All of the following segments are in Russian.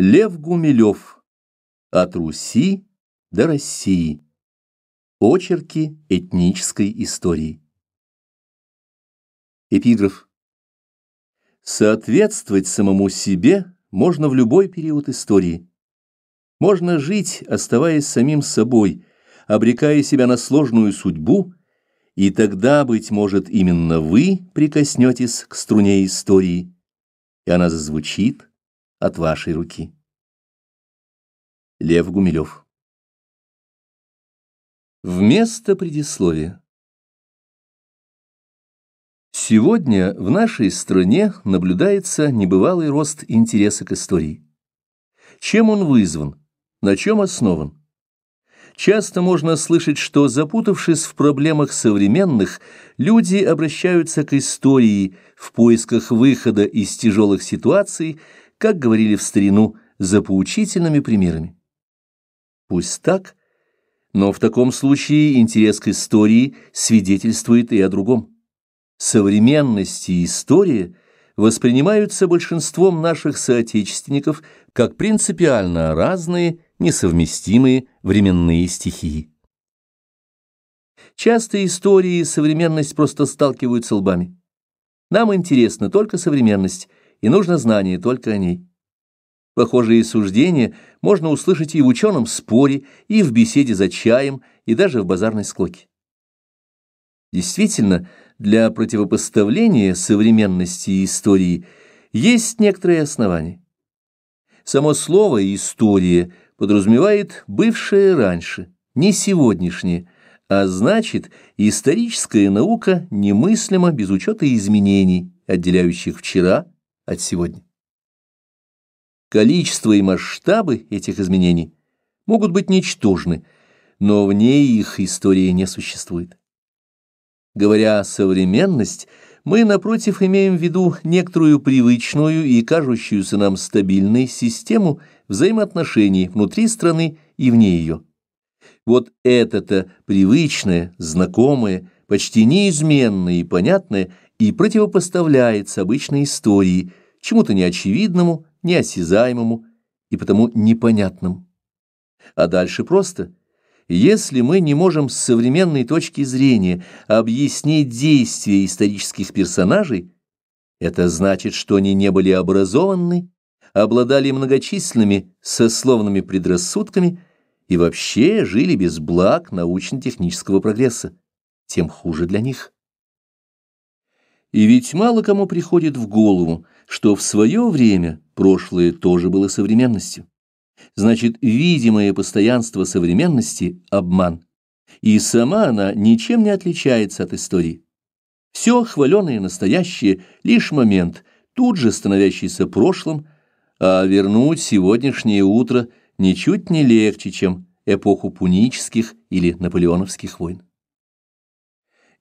Лев Гумилев. От Руси до России. Очерки этнической истории. Эпиграф. Соответствовать самому себе можно в любой период истории. Можно жить, оставаясь самим собой, обрекая себя на сложную судьбу, и тогда, быть может, именно вы прикоснетесь к струне истории, и она зазвучит, от вашей руки. Лев Гумилев Вместо предисловия Сегодня в нашей стране наблюдается небывалый рост интереса к истории. Чем он вызван? На чем основан? Часто можно слышать, что, запутавшись в проблемах современных, люди обращаются к истории в поисках выхода из тяжелых ситуаций как говорили в старину, за поучительными примерами. Пусть так, но в таком случае интерес к истории свидетельствует и о другом. Современность и история воспринимаются большинством наших соотечественников как принципиально разные, несовместимые временные стихии. Часто истории и современность просто сталкиваются лбами. Нам интересна только современность, и нужно знание только о ней. Похожие суждения можно услышать и в ученом споре, и в беседе за чаем, и даже в базарной склоке. Действительно, для противопоставления современности и истории есть некоторые основания. Само слово «история» подразумевает бывшее раньше, не сегодняшнее, а значит, историческая наука немыслима без учета изменений, отделяющих вчера – от сегодня. Количество и масштабы этих изменений могут быть ничтожны, но вне их история не существует. Говоря «современность», мы, напротив, имеем в виду некоторую привычную и кажущуюся нам стабильной систему взаимоотношений внутри страны и вне ее. Вот это-то привычное, знакомое, почти неизменное и понятное – и противопоставляется обычной истории, чему-то неочевидному, неосязаемому и потому непонятному. А дальше просто. Если мы не можем с современной точки зрения объяснить действия исторических персонажей, это значит, что они не были образованы, обладали многочисленными сословными предрассудками и вообще жили без благ научно-технического прогресса. Тем хуже для них. И ведь мало кому приходит в голову, что в свое время прошлое тоже было современностью. Значит, видимое постоянство современности – обман. И сама она ничем не отличается от истории. Все хваленое настоящее – лишь момент, тут же становящийся прошлым, а вернуть сегодняшнее утро ничуть не легче, чем эпоху пунических или наполеоновских войн.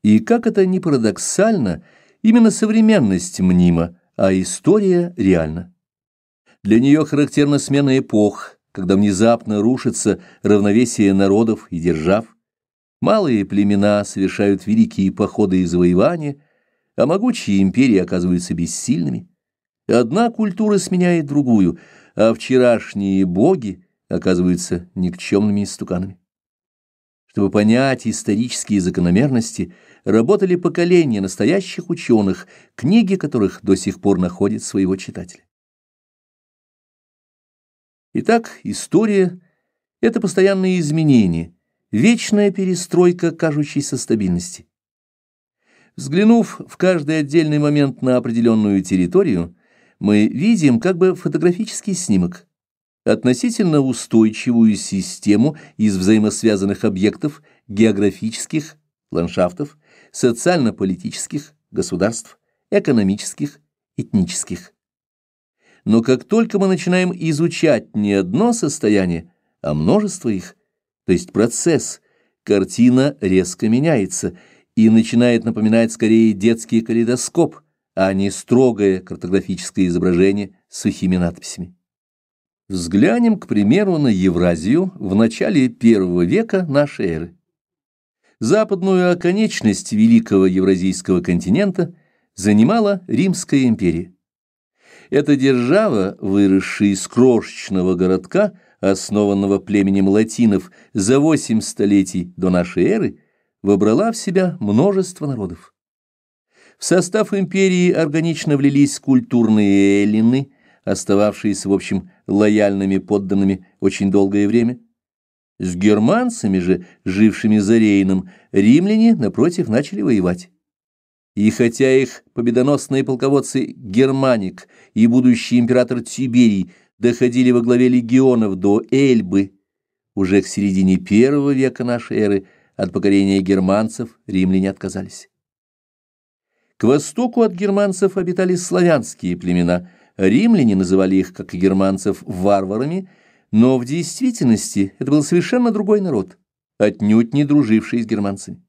И как это ни парадоксально – Именно современность мнима, а история реальна. Для нее характерна смена эпох, когда внезапно рушится равновесие народов и держав. Малые племена совершают великие походы и завоевания, а могучие империи оказываются бессильными. Одна культура сменяет другую, а вчерашние боги оказываются никчемными истуканами. Чтобы понять исторические закономерности, работали поколения настоящих ученых, книги которых до сих пор находят своего читателя. Итак, история — это постоянные изменения, вечная перестройка кажущейся стабильности. Взглянув в каждый отдельный момент на определенную территорию, мы видим как бы фотографический снимок, относительно устойчивую систему из взаимосвязанных объектов, географических ландшафтов, социально-политических, государств, экономических, этнических. Но как только мы начинаем изучать не одно состояние, а множество их, то есть процесс, картина резко меняется и начинает напоминать скорее детский калейдоскоп, а не строгое картографическое изображение с сухими надписями. Взглянем, к примеру, на Евразию в начале первого века нашей эры. Западную оконечность великого евразийского континента занимала Римская империя. Эта держава, выросшая из крошечного городка, основанного племенем латинов за восемь столетий до нашей эры, вобрала в себя множество народов. В состав империи органично влились культурные эллины, остававшиеся, в общем, лояльными подданными очень долгое время – с германцами же, жившими за Рейном, римляне, напротив, начали воевать. И хотя их победоносные полководцы Германик и будущий император Тиберий доходили во главе легионов до Эльбы, уже к середине первого века нашей эры от покорения германцев римляне отказались. К востоку от германцев обитали славянские племена, римляне называли их, как и германцев, варварами – но в действительности это был совершенно другой народ, отнюдь не друживший с германцами.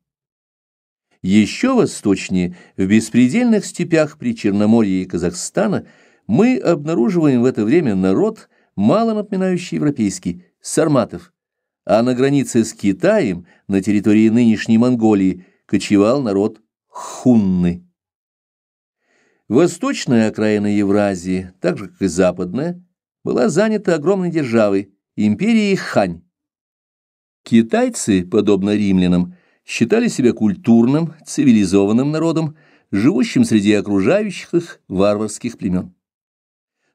Еще восточнее, в беспредельных степях при Черноморье и Казахстана, мы обнаруживаем в это время народ, мало напоминающий европейский, сарматов, а на границе с Китаем, на территории нынешней Монголии, кочевал народ хунны. Восточная окраина Евразии, так же как и западная, была занята огромной державой, империей Хань. Китайцы, подобно римлянам, считали себя культурным, цивилизованным народом, живущим среди окружающих их варварских племен.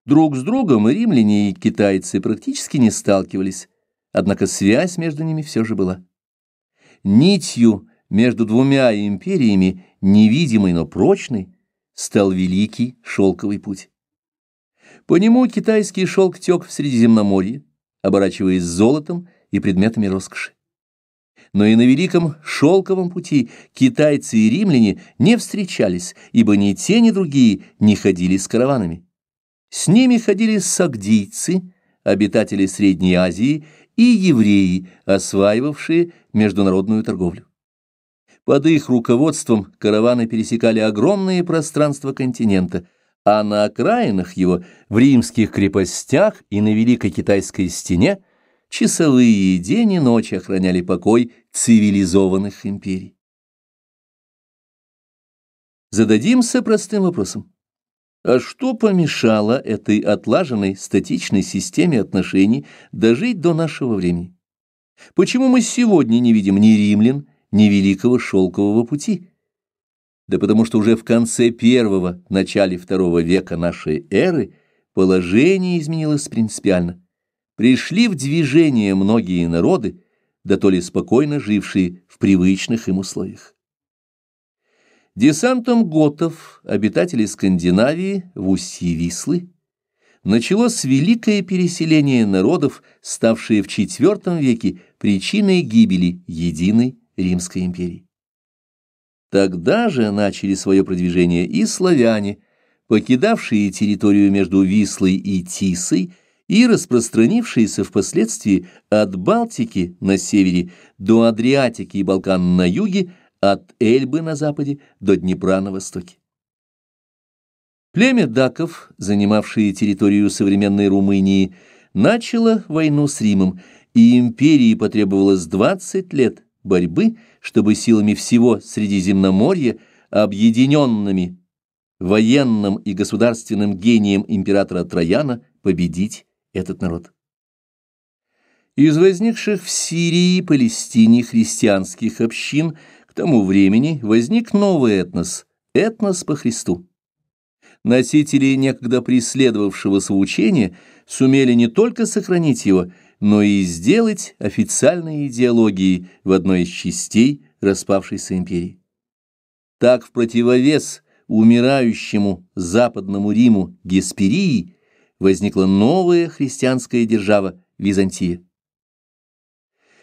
Друг с другом римляне, и китайцы практически не сталкивались, однако связь между ними все же была. Нитью между двумя империями, невидимой, но прочной, стал великий шелковый путь. По нему китайский шелк тек в Средиземноморье, оборачиваясь золотом и предметами роскоши. Но и на Великом Шелковом пути китайцы и римляне не встречались, ибо ни те, ни другие не ходили с караванами. С ними ходили сагдийцы, обитатели Средней Азии, и евреи, осваивавшие международную торговлю. Под их руководством караваны пересекали огромные пространства континента – а на окраинах его, в римских крепостях и на Великой Китайской стене, часовые день и ночь охраняли покой цивилизованных империй. Зададимся простым вопросом. А что помешало этой отлаженной статичной системе отношений дожить до нашего времени? Почему мы сегодня не видим ни римлян, ни великого шелкового пути? да потому что уже в конце первого, начале второго века нашей эры положение изменилось принципиально. Пришли в движение многие народы, да то ли спокойно жившие в привычных им условиях. Десантом готов, обитателей Скандинавии, в устье Вислы, началось великое переселение народов, ставшее в IV веке причиной гибели единой Римской империи. Тогда же начали свое продвижение и славяне, покидавшие территорию между Вислой и Тисой и распространившиеся впоследствии от Балтики на севере до Адриатики и Балкан на юге, от Эльбы на западе до Днепра на востоке. Племя даков, занимавшие территорию современной Румынии, начало войну с Римом, и империи потребовалось 20 лет, борьбы, чтобы силами всего Средиземноморья, объединенными военным и государственным гением императора Трояна, победить этот народ. Из возникших в Сирии и Палестине христианских общин к тому времени возник новый этнос – этнос по Христу. Носители некогда преследовавшегося учения сумели не только сохранить его – но и сделать официальной идеологией в одной из частей распавшейся империи. Так в противовес умирающему западному Риму Гесперии возникла новая христианская держава Византия.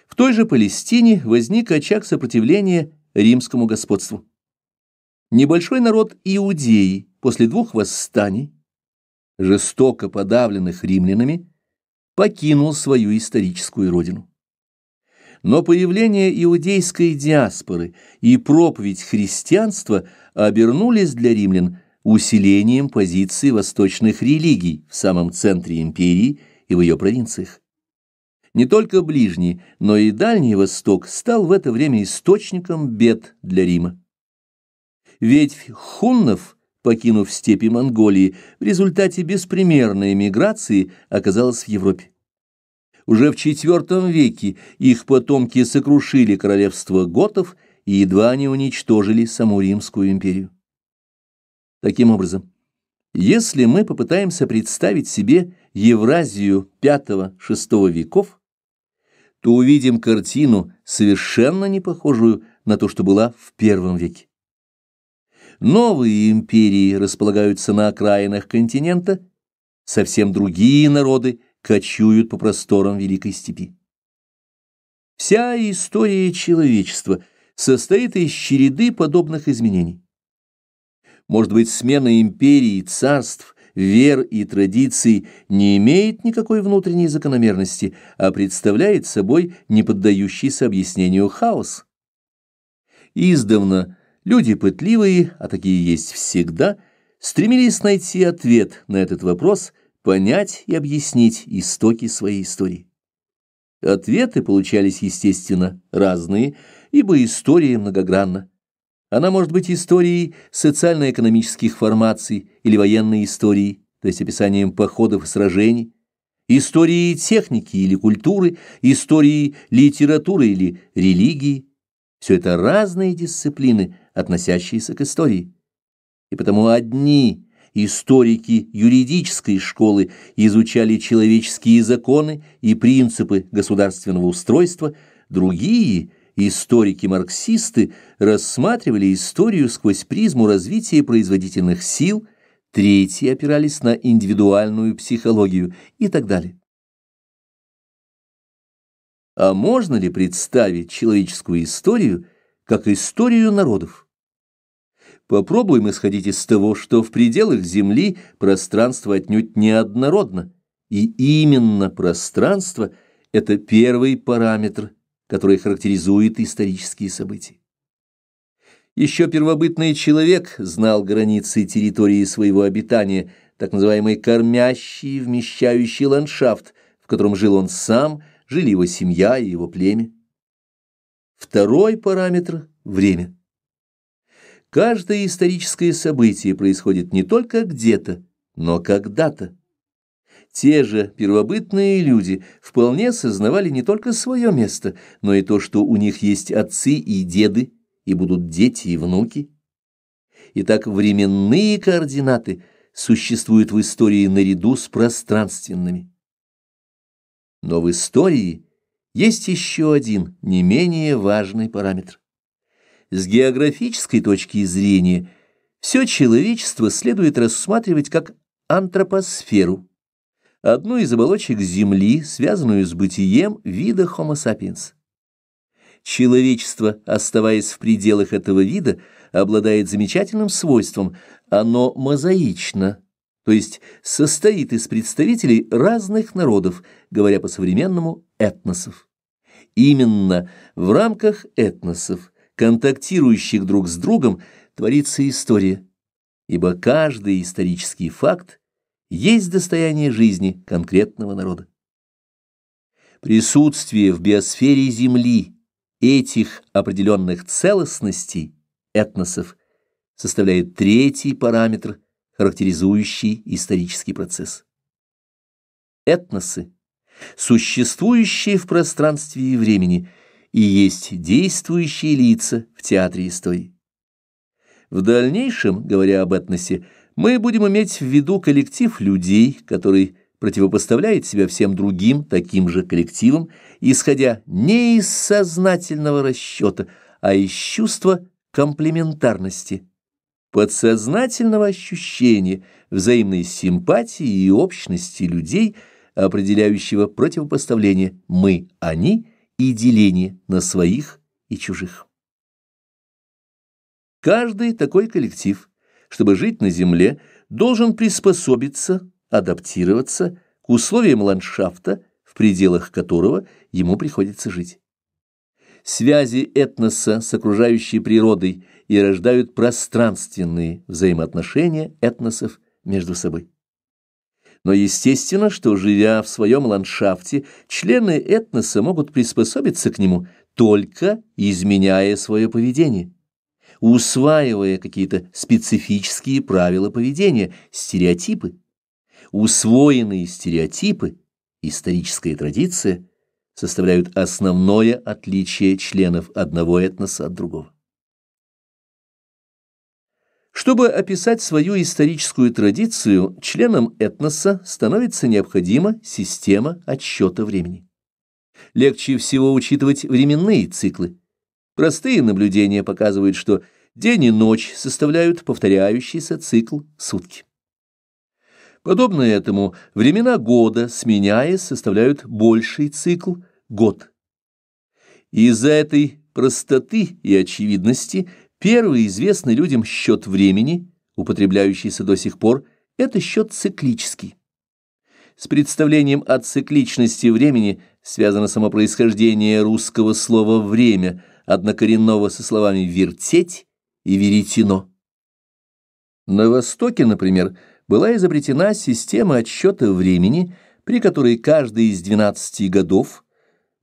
В той же Палестине возник очаг сопротивления римскому господству. Небольшой народ Иудеи после двух восстаний, жестоко подавленных римлянами, покинул свою историческую родину. Но появление иудейской диаспоры и проповедь христианства обернулись для римлян усилением позиций восточных религий в самом центре империи и в ее провинциях. Не только Ближний, но и Дальний Восток стал в это время источником бед для Рима. Ведь хуннов, покинув степи Монголии, в результате беспримерной миграции оказалась в Европе. Уже в IV веке их потомки сокрушили королевство готов и едва не уничтожили саму Римскую империю. Таким образом, если мы попытаемся представить себе Евразию V-VI веков, то увидим картину, совершенно не похожую на то, что была в первом веке. Новые империи располагаются на окраинах континента, совсем другие народы кочуют по просторам Великой Степи. Вся история человечества состоит из череды подобных изменений. Может быть, смена империй и царств, вер и традиций не имеет никакой внутренней закономерности, а представляет собой неподдающийся объяснению хаос. Издавна люди пытливые, а такие есть всегда, стремились найти ответ на этот вопрос – понять и объяснить истоки своей истории. Ответы получались, естественно, разные, ибо история многогранна. Она может быть историей социально-экономических формаций или военной историей, то есть описанием походов и сражений, историей техники или культуры, историей литературы или религии. Все это разные дисциплины, относящиеся к истории. И потому одни – историки юридической школы изучали человеческие законы и принципы государственного устройства, другие – историки-марксисты рассматривали историю сквозь призму развития производительных сил, третьи опирались на индивидуальную психологию и так далее. А можно ли представить человеческую историю как историю народов? Попробуем исходить из того, что в пределах Земли пространство отнюдь неоднородно, и именно пространство – это первый параметр, который характеризует исторические события. Еще первобытный человек знал границы территории своего обитания, так называемый кормящий вмещающий ландшафт, в котором жил он сам, жили его семья и его племя. Второй параметр – время. Каждое историческое событие происходит не только где-то, но когда-то. Те же первобытные люди вполне сознавали не только свое место, но и то, что у них есть отцы и деды, и будут дети и внуки. Итак, временные координаты существуют в истории наряду с пространственными. Но в истории есть еще один не менее важный параметр. С географической точки зрения все человечество следует рассматривать как антропосферу, одну из оболочек Земли, связанную с бытием вида Homo sapiens. Человечество, оставаясь в пределах этого вида, обладает замечательным свойством – оно мозаично – то есть состоит из представителей разных народов, говоря по-современному, этносов. Именно в рамках этносов контактирующих друг с другом, творится история, ибо каждый исторический факт есть достояние жизни конкретного народа. Присутствие в биосфере Земли этих определенных целостностей этносов составляет третий параметр, характеризующий исторический процесс. Этносы, существующие в пространстве и времени – и есть действующие лица в театре истории. В дальнейшем, говоря об этносе, мы будем иметь в виду коллектив людей, который противопоставляет себя всем другим таким же коллективам, исходя не из сознательного расчета, а из чувства комплементарности, подсознательного ощущения взаимной симпатии и общности людей, определяющего противопоставление «мы-они» и деление на своих и чужих. Каждый такой коллектив, чтобы жить на земле, должен приспособиться, адаптироваться к условиям ландшафта, в пределах которого ему приходится жить. Связи этноса с окружающей природой и рождают пространственные взаимоотношения этносов между собой. Но естественно, что, живя в своем ландшафте, члены этноса могут приспособиться к нему, только изменяя свое поведение, усваивая какие-то специфические правила поведения, стереотипы. Усвоенные стереотипы, историческая традиция, составляют основное отличие членов одного этноса от другого. Чтобы описать свою историческую традицию, членам этноса становится необходима система отсчета времени. Легче всего учитывать временные циклы. Простые наблюдения показывают, что день и ночь составляют повторяющийся цикл сутки. Подобно этому, времена года, сменяясь, составляют больший цикл – год. Из-за этой простоты и очевидности Первый известный людям счет времени, употребляющийся до сих пор, это счет циклический. С представлением о цикличности времени связано само происхождение русского слова «время», однокоренного со словами «вертеть» и «веретено». На Востоке, например, была изобретена система отсчета времени, при которой каждый из 12 годов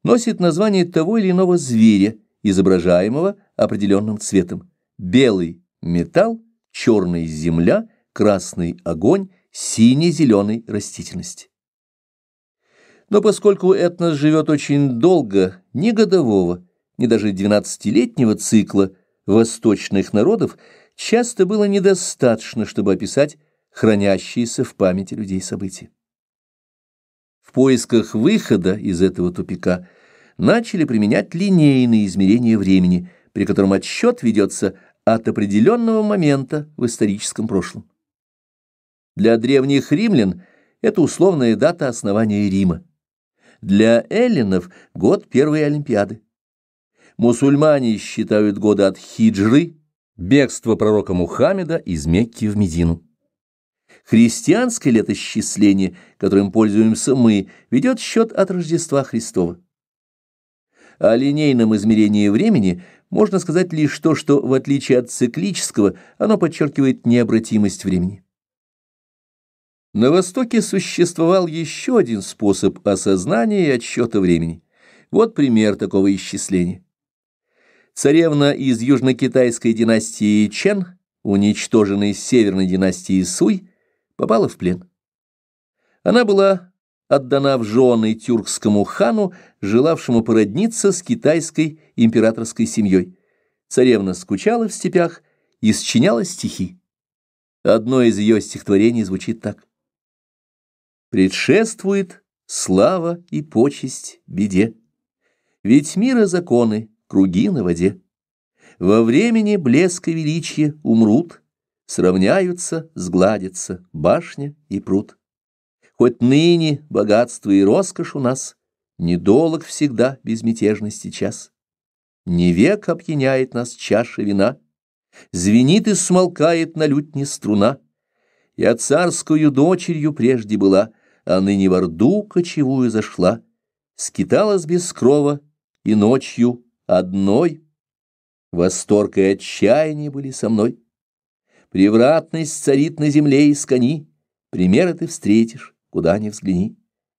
носит название того или иного зверя, изображаемого – определенным цветом. Белый – металл, черный – земля, красный – огонь, сине зеленый растительность Но поскольку этнос живет очень долго, ни годового, ни даже двенадцатилетнего цикла восточных народов часто было недостаточно, чтобы описать хранящиеся в памяти людей события. В поисках выхода из этого тупика начали применять линейные измерения времени – при котором отсчет ведется от определенного момента в историческом прошлом. Для древних римлян это условная дата основания Рима. Для эллинов – год первой Олимпиады. Мусульмане считают годы от хиджры, бегства пророка Мухаммеда из Мекки в Медину. Христианское летосчисление, которым пользуемся мы, ведет счет от Рождества Христова. О линейном измерении времени – можно сказать лишь то, что, в отличие от циклического, оно подчеркивает необратимость времени. На Востоке существовал еще один способ осознания и отсчета времени. Вот пример такого исчисления. Царевна из южно-китайской династии Чен, уничтоженной северной династией Суй, попала в плен. Она была отдана в жены тюркскому хану, желавшему породниться с китайской императорской семьей. Царевна скучала в степях и сочиняла стихи. Одно из ее стихотворений звучит так. «Предшествует слава и почесть беде, ведь мира законы, круги на воде. Во времени блеск и величие умрут, сравняются, сгладятся башня и пруд». Хоть ныне богатство и роскошь у нас, Недолог всегда безмятежности час. Не век опьяняет нас чаша вина, Звенит и смолкает на лютне струна. Я царскую дочерью прежде была, А ныне в орду кочевую зашла, Скиталась без крова и ночью одной. Восторг и отчаяние были со мной. Превратность царит на земле и скани, Примеры ты встретишь куда ни взгляни.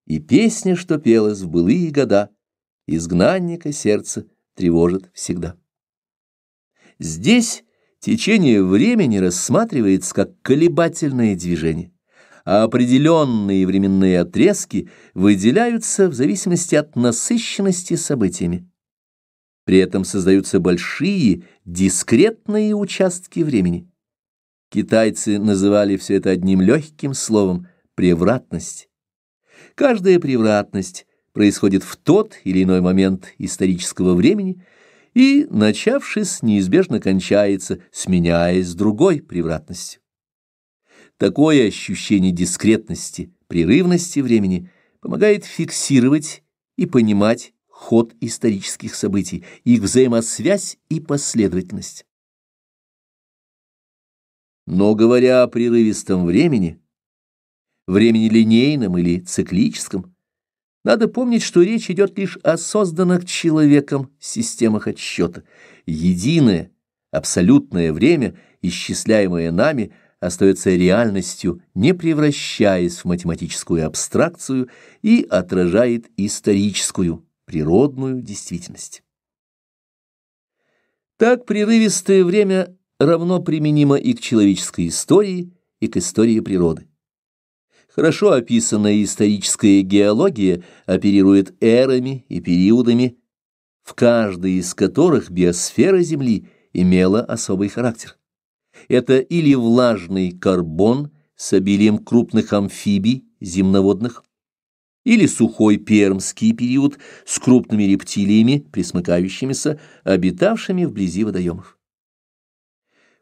И песня, что пелась в былые года, изгнанника сердце тревожит всегда. Здесь течение времени рассматривается как колебательное движение, а определенные временные отрезки выделяются в зависимости от насыщенности событиями. При этом создаются большие, дискретные участки времени. Китайцы называли все это одним легким словом – превратность. Каждая превратность происходит в тот или иной момент исторического времени и, начавшись, неизбежно кончается, сменяясь другой превратностью. Такое ощущение дискретности, прерывности времени помогает фиксировать и понимать ход исторических событий, их взаимосвязь и последовательность. Но говоря о прерывистом времени, времени линейном или циклическом, надо помнить, что речь идет лишь о созданных человеком системах отсчета. Единое, абсолютное время, исчисляемое нами, остается реальностью, не превращаясь в математическую абстракцию и отражает историческую, природную действительность. Так прерывистое время равно применимо и к человеческой истории, и к истории природы. Хорошо описанная историческая геология оперирует эрами и периодами, в каждой из которых биосфера Земли имела особый характер. Это или влажный карбон с обилием крупных амфибий земноводных, или сухой пермский период с крупными рептилиями, присмыкающимися, обитавшими вблизи водоемов.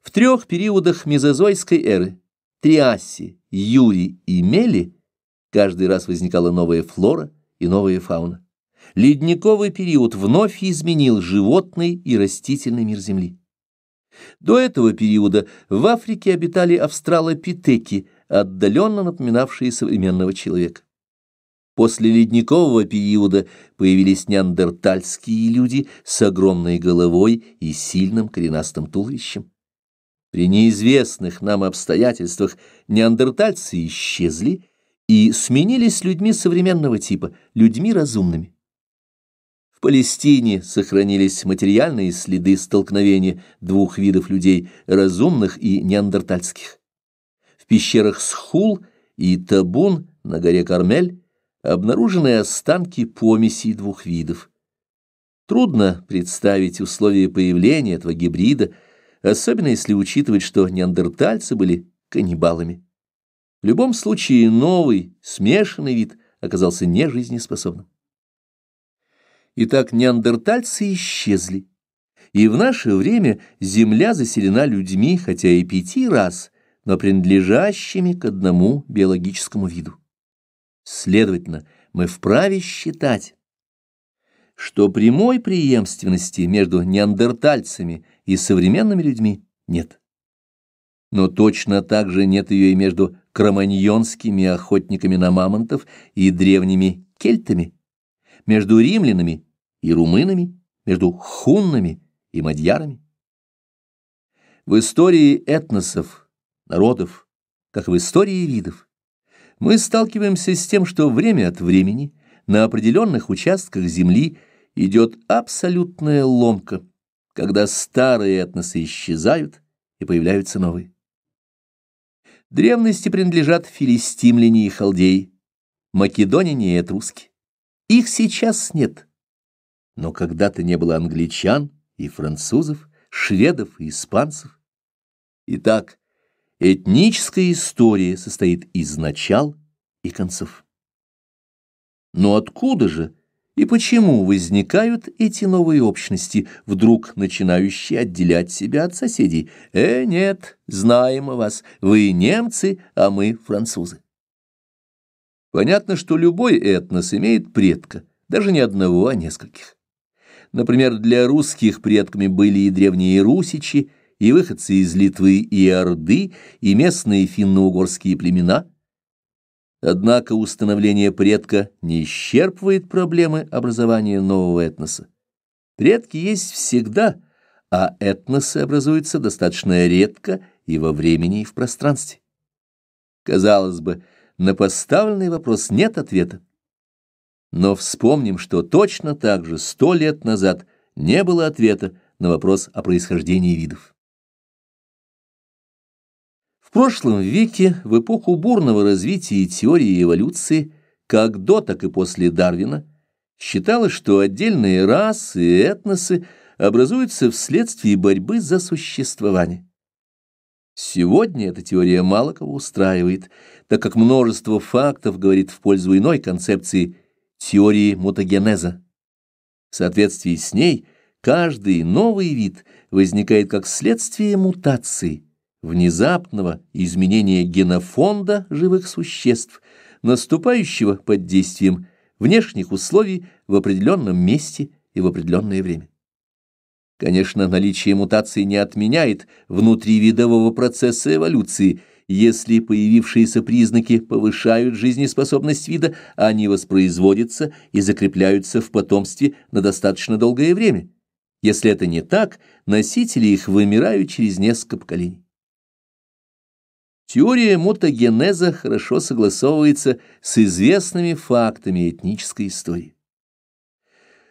В трех периодах мезозойской эры – Триасе, Юри и Мели каждый раз возникала новая флора и новая фауна. Ледниковый период вновь изменил животный и растительный мир Земли. До этого периода в Африке обитали австралопитеки, отдаленно напоминавшие современного человека. После ледникового периода появились неандертальские люди с огромной головой и сильным коренастым туловищем. При неизвестных нам обстоятельствах неандертальцы исчезли и сменились людьми современного типа, людьми разумными. В Палестине сохранились материальные следы столкновения двух видов людей – разумных и неандертальских. В пещерах Схул и Табун на горе Кармель обнаружены останки помесей двух видов. Трудно представить условия появления этого гибрида – особенно если учитывать, что неандертальцы были каннибалами. В любом случае новый, смешанный вид оказался нежизнеспособным. Итак, неандертальцы исчезли, и в наше время Земля заселена людьми, хотя и пяти раз, но принадлежащими к одному биологическому виду. Следовательно, мы вправе считать, что прямой преемственности между неандертальцами и современными людьми нет. Но точно так же нет ее и между кроманьонскими охотниками на мамонтов и древними кельтами, между римлянами и румынами, между хуннами и мадьярами. В истории этносов, народов, как в истории видов, мы сталкиваемся с тем, что время от времени на определенных участках Земли идет абсолютная ломка – когда старые этносы исчезают и появляются новые. Древности принадлежат филистимляне и халдеи, македонине и этруски. Их сейчас нет. Но когда-то не было англичан и французов, шведов и испанцев. Итак, этническая история состоит из начал и концов. Но откуда же и почему возникают эти новые общности, вдруг начинающие отделять себя от соседей. «Э, нет, знаем о вас, вы немцы, а мы французы». Понятно, что любой этнос имеет предка, даже не одного, а нескольких. Например, для русских предками были и древние русичи, и выходцы из Литвы и Орды, и местные финно-угорские племена – Однако установление предка не исчерпывает проблемы образования нового этноса. Предки есть всегда, а этносы образуются достаточно редко и во времени, и в пространстве. Казалось бы, на поставленный вопрос нет ответа. Но вспомним, что точно так же сто лет назад не было ответа на вопрос о происхождении видов прошлом веке, в эпоху бурного развития теории эволюции, как до, так и после Дарвина, считалось, что отдельные расы и этносы образуются вследствие борьбы за существование. Сегодня эта теория мало кого устраивает, так как множество фактов говорит в пользу иной концепции теории мутагенеза. В соответствии с ней каждый новый вид возникает как следствие мутации – внезапного изменения генофонда живых существ, наступающего под действием внешних условий в определенном месте и в определенное время. Конечно, наличие мутации не отменяет внутривидового процесса эволюции, если появившиеся признаки повышают жизнеспособность вида, они воспроизводятся и закрепляются в потомстве на достаточно долгое время. Если это не так, носители их вымирают через несколько поколений. Теория мутагенеза хорошо согласовывается с известными фактами этнической истории.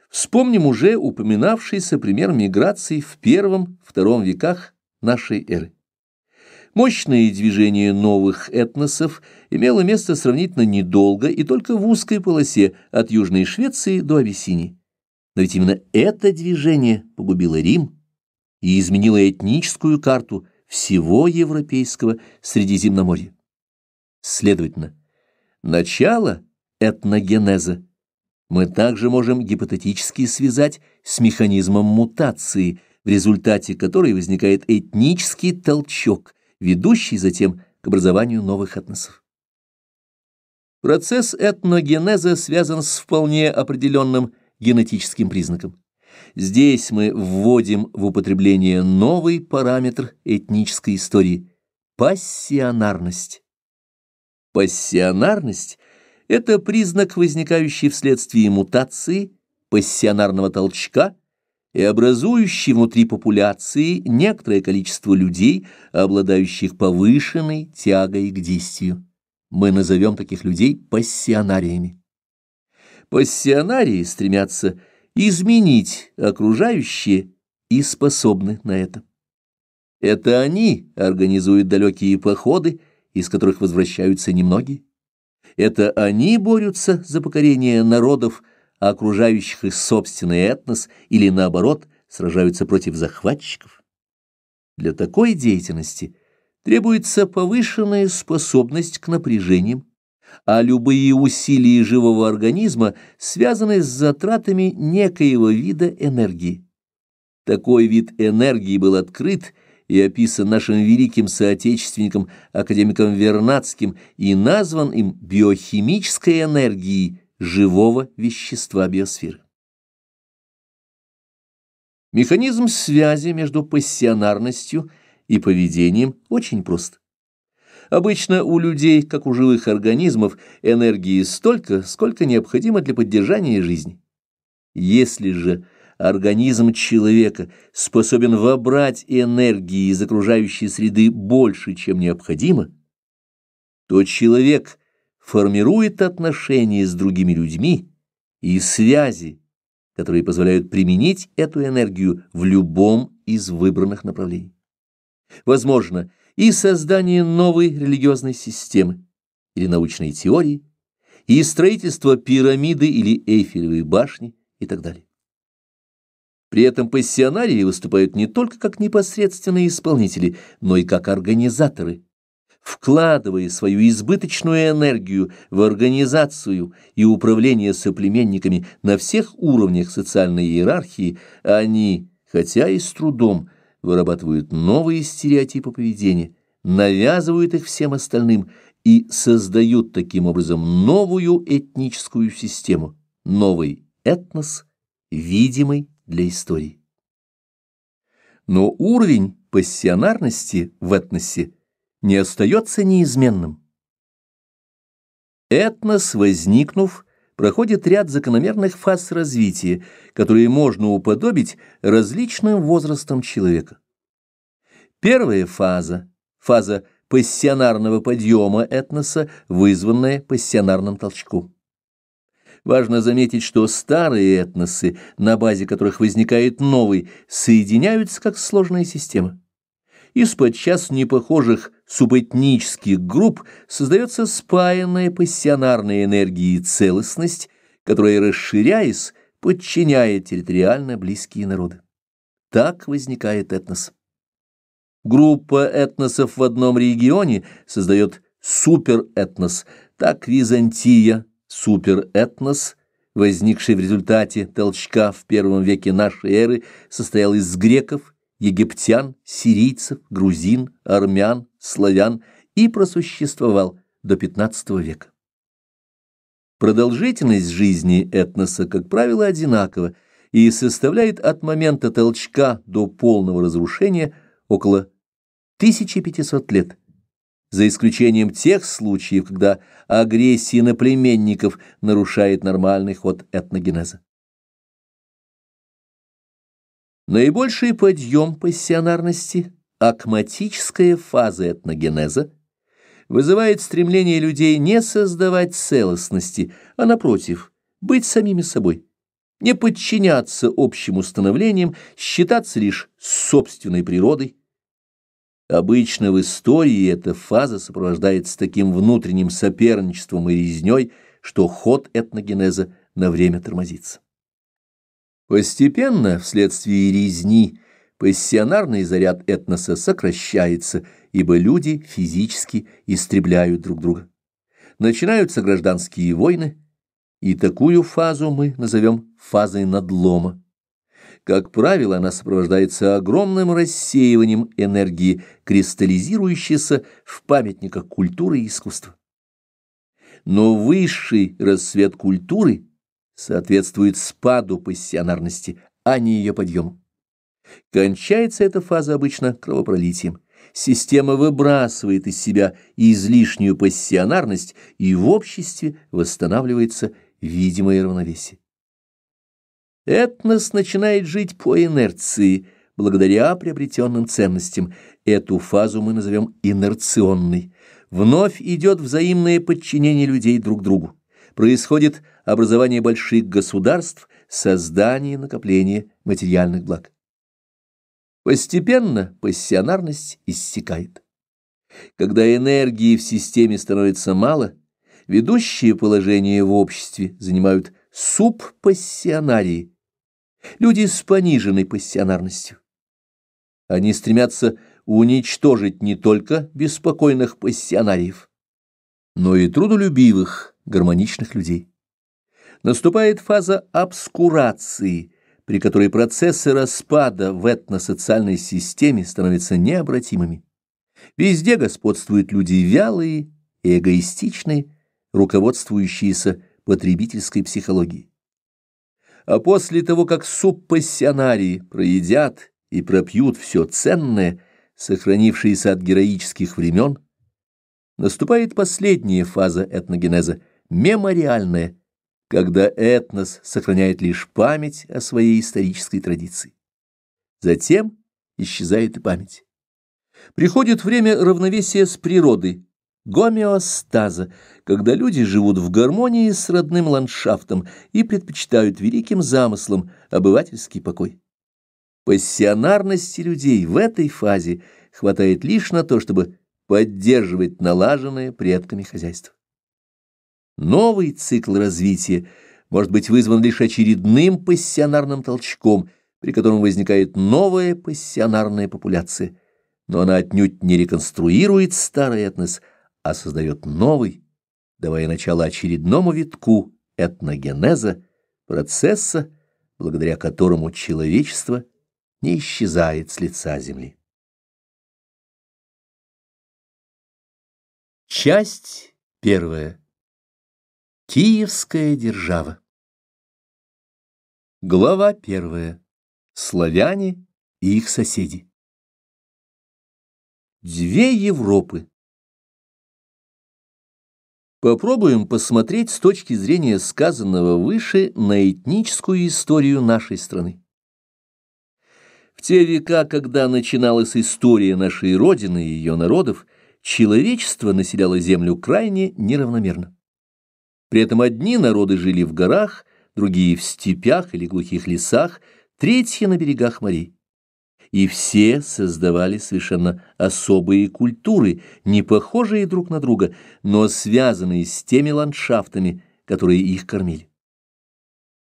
Вспомним уже упоминавшийся пример миграции в первом-втором веках нашей эры. Мощное движение новых этносов имело место сравнительно недолго и только в узкой полосе от Южной Швеции до Абиссинии. Но ведь именно это движение погубило Рим и изменило этническую карту – всего европейского Средиземноморья. Следовательно, начало этногенеза мы также можем гипотетически связать с механизмом мутации, в результате которой возникает этнический толчок, ведущий затем к образованию новых этносов. Процесс этногенеза связан с вполне определенным генетическим признаком. Здесь мы вводим в употребление новый параметр этнической истории – пассионарность. Пассионарность – это признак, возникающий вследствие мутации, пассионарного толчка и образующий внутри популяции некоторое количество людей, обладающих повышенной тягой к действию. Мы назовем таких людей пассионариями. Пассионарии стремятся – изменить окружающие и способны на это. Это они организуют далекие походы, из которых возвращаются немногие. Это они борются за покорение народов, окружающих их собственный этнос, или, наоборот, сражаются против захватчиков. Для такой деятельности требуется повышенная способность к напряжениям, а любые усилия живого организма связаны с затратами некоего вида энергии. Такой вид энергии был открыт и описан нашим великим соотечественником, академиком Вернадским, и назван им биохимической энергией живого вещества биосферы. Механизм связи между пассионарностью и поведением очень прост. Обычно у людей, как у живых организмов, энергии столько, сколько необходимо для поддержания жизни. Если же организм человека способен вобрать энергии из окружающей среды больше, чем необходимо, то человек формирует отношения с другими людьми и связи, которые позволяют применить эту энергию в любом из выбранных направлений. Возможно, и создание новой религиозной системы или научной теории, и строительство пирамиды или Эйфелевой башни и так далее. При этом пассионарии выступают не только как непосредственные исполнители, но и как организаторы, вкладывая свою избыточную энергию в организацию и управление соплеменниками на всех уровнях социальной иерархии, они, хотя и с трудом, вырабатывают новые стереотипы поведения, навязывают их всем остальным и создают таким образом новую этническую систему, новый этнос, видимый для истории. Но уровень пассионарности в этносе не остается неизменным. Этнос, возникнув, проходит ряд закономерных фаз развития, которые можно уподобить различным возрастам человека. Первая фаза – фаза пассионарного подъема этноса, вызванная пассионарным толчком. Важно заметить, что старые этносы, на базе которых возникает новый, соединяются как сложная система из подчас непохожих субэтнических групп создается спаянная пассионарная энергия и целостность, которая, расширяясь, подчиняет территориально близкие народы. Так возникает этнос. Группа этносов в одном регионе создает суперэтнос, так Византия, суперэтнос – возникший в результате толчка в первом веке нашей эры, состоял из греков, египтян, сирийцев, грузин, армян, славян и просуществовал до XV века. Продолжительность жизни этноса, как правило, одинакова и составляет от момента толчка до полного разрушения около 1500 лет, за исключением тех случаев, когда агрессия на племенников нарушает нормальный ход этногенеза. Наибольший подъем пассионарности, акматическая фаза этногенеза, вызывает стремление людей не создавать целостности, а, напротив, быть самими собой, не подчиняться общим установлениям, считаться лишь собственной природой. Обычно в истории эта фаза сопровождается таким внутренним соперничеством и резней, что ход этногенеза на время тормозится. Постепенно, вследствие резни, пассионарный заряд этноса сокращается, ибо люди физически истребляют друг друга. Начинаются гражданские войны, и такую фазу мы назовем фазой надлома. Как правило, она сопровождается огромным рассеиванием энергии, кристаллизирующейся в памятниках культуры и искусства. Но высший рассвет культуры – соответствует спаду пассионарности, а не ее подъему. Кончается эта фаза обычно кровопролитием. Система выбрасывает из себя излишнюю пассионарность, и в обществе восстанавливается видимое равновесие. Этнос начинает жить по инерции, благодаря приобретенным ценностям. Эту фазу мы назовем инерционной. Вновь идет взаимное подчинение людей друг другу. Происходит образование больших государств, создание и накопление материальных благ. Постепенно пассионарность иссякает. Когда энергии в системе становится мало, ведущие положения в обществе занимают субпассионарии, люди с пониженной пассионарностью. Они стремятся уничтожить не только беспокойных пассионариев, но и трудолюбивых, гармоничных людей. Наступает фаза обскурации, при которой процессы распада в этносоциальной системе становятся необратимыми. Везде господствуют люди вялые и эгоистичные, руководствующиеся потребительской психологией. А после того, как суппассионарии проедят и пропьют все ценное, сохранившееся от героических времен, наступает последняя фаза этногенеза – мемориальная – когда этнос сохраняет лишь память о своей исторической традиции. Затем исчезает и память. Приходит время равновесия с природой, гомеостаза, когда люди живут в гармонии с родным ландшафтом и предпочитают великим замыслам обывательский покой. Пассионарности людей в этой фазе хватает лишь на то, чтобы поддерживать налаженное предками хозяйство. Новый цикл развития может быть вызван лишь очередным пассионарным толчком, при котором возникает новая пассионарная популяция. Но она отнюдь не реконструирует старый этнос, а создает новый, давая начало очередному витку этногенеза, процесса, благодаря которому человечество не исчезает с лица земли. Часть первая. Киевская держава. Глава первая. Славяне и их соседи. Две Европы. Попробуем посмотреть с точки зрения сказанного выше на этническую историю нашей страны. В те века, когда начиналась история нашей Родины и ее народов, человечество населяло Землю крайне неравномерно. При этом одни народы жили в горах, другие в степях или глухих лесах, третьи на берегах морей. И все создавали совершенно особые культуры, не похожие друг на друга, но связанные с теми ландшафтами, которые их кормили.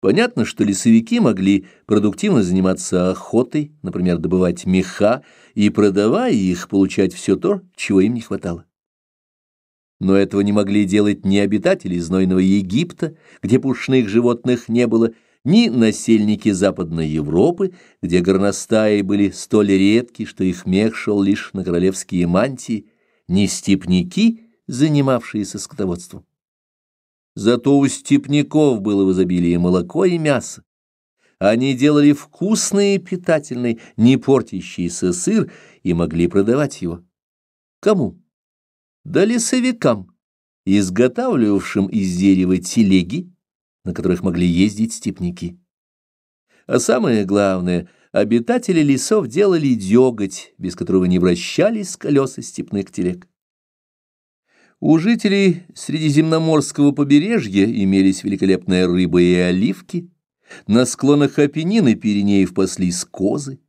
Понятно, что лесовики могли продуктивно заниматься охотой, например, добывать меха, и, продавая их, получать все то, чего им не хватало. Но этого не могли делать ни обитатели знойного Египта, где пушных животных не было, ни насельники Западной Европы, где горностаи были столь редки, что их мех шел лишь на королевские мантии, ни степняки, занимавшиеся скотоводством. Зато у степняков было в изобилии молоко и мясо. Они делали вкусный и питательный, не портящийся сыр и могли продавать его. Кому? да лесовикам, изготавливавшим из дерева телеги, на которых могли ездить степники. А самое главное, обитатели лесов делали деготь, без которого не вращались колеса степных телег. У жителей Средиземноморского побережья имелись великолепные рыбы и оливки, на склонах Апеннин и Пиренеев паслись козы.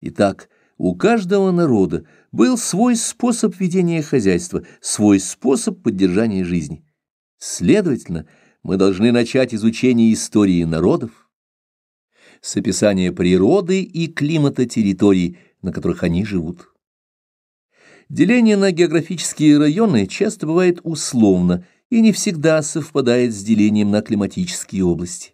Итак, у каждого народа был свой способ ведения хозяйства, свой способ поддержания жизни. Следовательно, мы должны начать изучение истории народов с описания природы и климата территорий, на которых они живут. Деление на географические районы часто бывает условно и не всегда совпадает с делением на климатические области.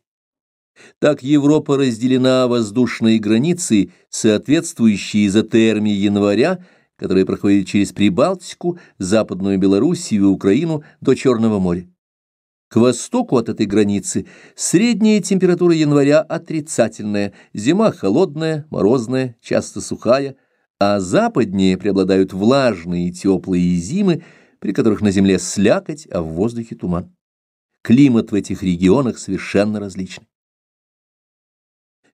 Так Европа разделена воздушной границей, соответствующей изотермии января, которая проходит через Прибалтику, Западную Белоруссию и Украину до Черного моря. К востоку от этой границы средняя температура января отрицательная, зима холодная, морозная, часто сухая, а западнее преобладают влажные и теплые зимы, при которых на земле слякоть, а в воздухе туман. Климат в этих регионах совершенно различный.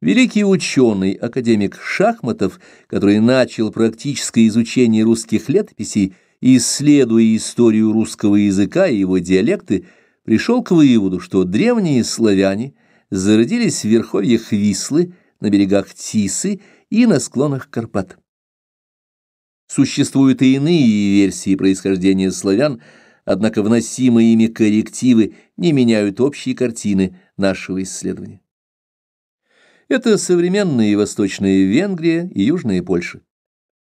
Великий ученый, академик Шахматов, который начал практическое изучение русских летописей, исследуя историю русского языка и его диалекты, пришел к выводу, что древние славяне зародились в верховьях Вислы, на берегах Тисы и на склонах Карпат. Существуют и иные версии происхождения славян, однако вносимые ими коррективы не меняют общей картины нашего исследования. Это современные восточные Венгрия и южная Польша.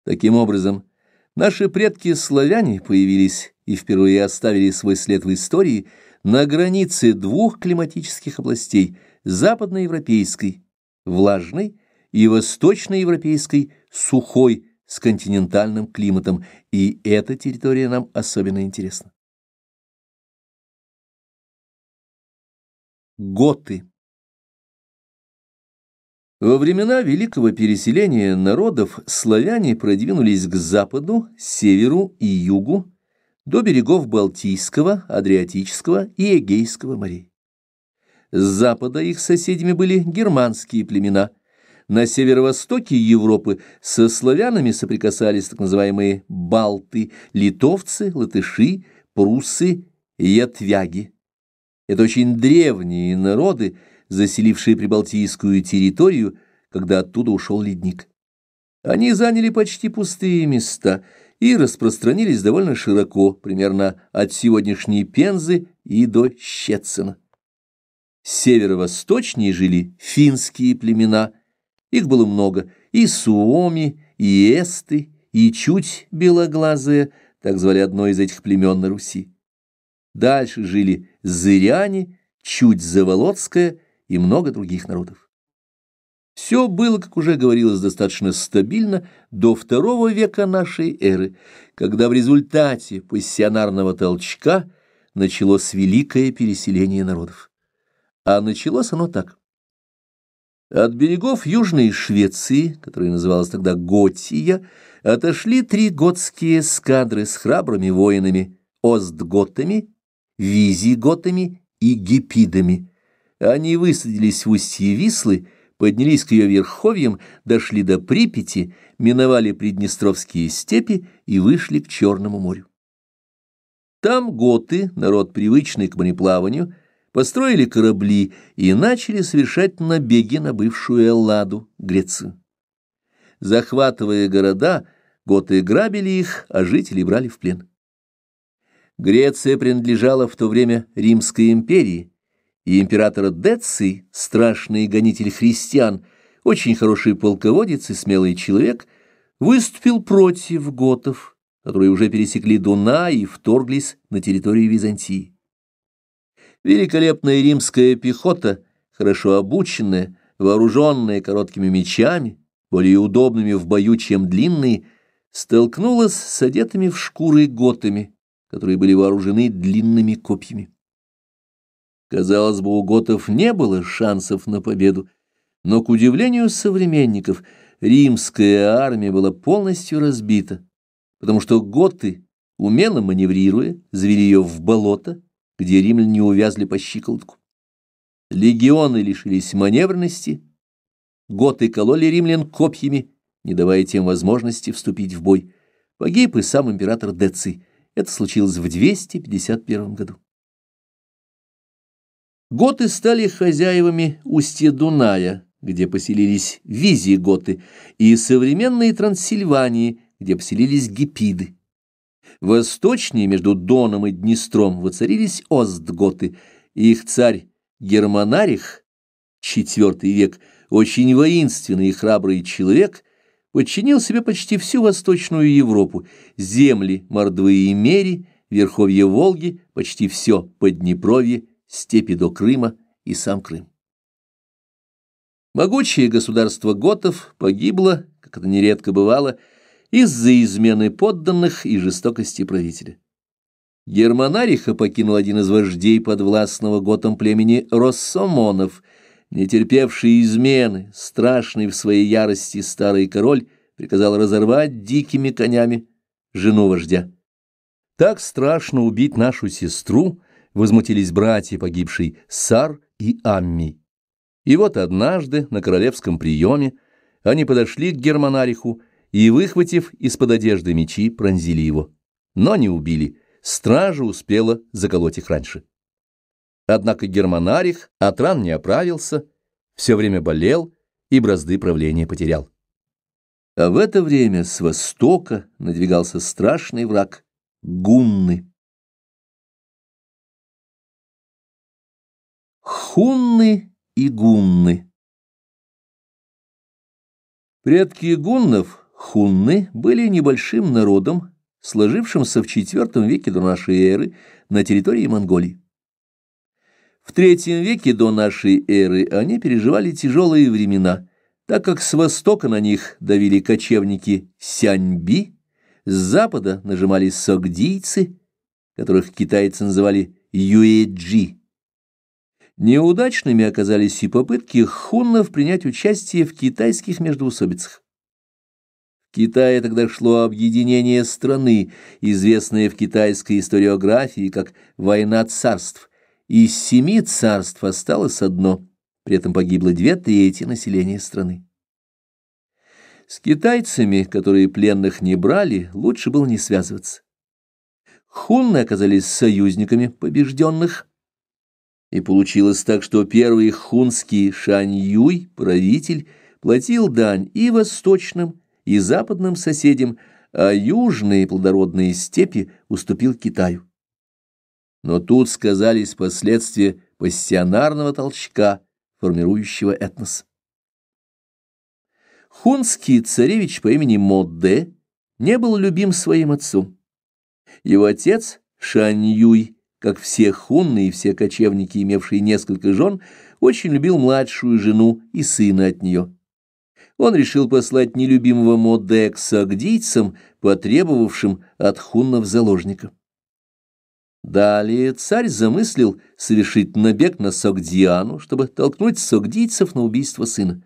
Таким образом, наши предки-славяне появились и впервые оставили свой след в истории на границе двух климатических областей – западноевропейской, влажной, и восточноевропейской, сухой, с континентальным климатом, и эта территория нам особенно интересна. Готы во времена великого переселения народов славяне продвинулись к западу, северу и югу, до берегов Балтийского, Адриатического и Эгейского морей. С запада их соседями были германские племена. На северо-востоке Европы со славянами соприкасались так называемые балты, литовцы, латыши, пруссы и ятвяги. Это очень древние народы, заселившие прибалтийскую территорию, когда оттуда ушел ледник. Они заняли почти пустые места и распространились довольно широко, примерно от сегодняшней Пензы и до Щетцена. Северо-восточнее жили финские племена, их было много, и суоми, и эсты, и чуть белоглазые, так звали одно из этих племен на Руси. Дальше жили зыряне, чуть заволоцкая и много других народов. Все было, как уже говорилось, достаточно стабильно до второго века нашей эры, когда в результате пассионарного толчка началось великое переселение народов. А началось оно так. От берегов Южной Швеции, которая называлась тогда Готия, отошли три готские эскадры с храбрыми воинами, остготами, визиготами и гипидами – они высадились в устье Вислы, поднялись к ее верховьям, дошли до Припяти, миновали Приднестровские степи и вышли к Черному морю. Там готы, народ привычный к мореплаванию, построили корабли и начали совершать набеги на бывшую Элладу, Грецию. Захватывая города, готы грабили их, а жители брали в плен. Греция принадлежала в то время Римской империи, и императора Деций, страшный гонитель христиан, очень хороший полководец и смелый человек, выступил против готов, которые уже пересекли Дунай и вторглись на территорию Византии. Великолепная римская пехота, хорошо обученная, вооруженная короткими мечами, более удобными в бою, чем длинные, столкнулась с одетыми в шкуры готами, которые были вооружены длинными копьями. Казалось бы, у готов не было шансов на победу, но, к удивлению современников, римская армия была полностью разбита, потому что готы, умело маневрируя, завели ее в болото, где римляне увязли по щиколотку. Легионы лишились маневренности, готы кололи римлян копьями, не давая тем возможности вступить в бой. Погиб и сам император Деций. Это случилось в 251 году. Готы стали хозяевами устья Дуная, где поселились визиготы, и современной Трансильвании, где поселились гипиды. Восточнее между Доном и Днестром воцарились остготы, и их царь Германарих, IV век, очень воинственный и храбрый человек, подчинил себе почти всю Восточную Европу, земли Мордвы и Мери, верховье Волги, почти все Поднепровье степи до Крыма и сам Крым. Могучее государство готов погибло, как это нередко бывало, из-за измены подданных и жестокости правителя. Германариха покинул один из вождей подвластного готом племени Россомонов, не терпевший измены, страшный в своей ярости старый король приказал разорвать дикими конями жену вождя. «Так страшно убить нашу сестру», возмутились братья погибшей Сар и Амми. И вот однажды на королевском приеме они подошли к Германариху и, выхватив из-под одежды мечи, пронзили его. Но не убили, стража успела заколоть их раньше. Однако Германарих от ран не оправился, все время болел и бразды правления потерял. А в это время с востока надвигался страшный враг — гунны. Хунны и гунны Предки гуннов, хунны, были небольшим народом, сложившимся в IV веке до нашей эры на территории Монголии. В III веке до нашей эры они переживали тяжелые времена, так как с востока на них давили кочевники сяньби, с запада нажимали согдийцы, которых китайцы называли юэджи Неудачными оказались и попытки хуннов принять участие в китайских междоусобицах. В Китае тогда шло объединение страны, известное в китайской историографии как «Война царств». Из семи царств осталось одно, при этом погибло две трети населения страны. С китайцами, которые пленных не брали, лучше было не связываться. Хунны оказались союзниками побежденных – и получилось так, что первый хунский Шань-Юй, правитель, платил дань и восточным, и западным соседям, а южные плодородные степи уступил Китаю. Но тут сказались последствия пассионарного толчка, формирующего этнос. Хунский царевич по имени Модде не был любим своим отцом. Его отец, Шань Юй, как все хунны и все кочевники, имевшие несколько жен, очень любил младшую жену и сына от нее. Он решил послать нелюбимого Модекса к дийцам, потребовавшим от хуннов заложника. Далее царь замыслил совершить набег на Согдиану, чтобы толкнуть согдийцев на убийство сына.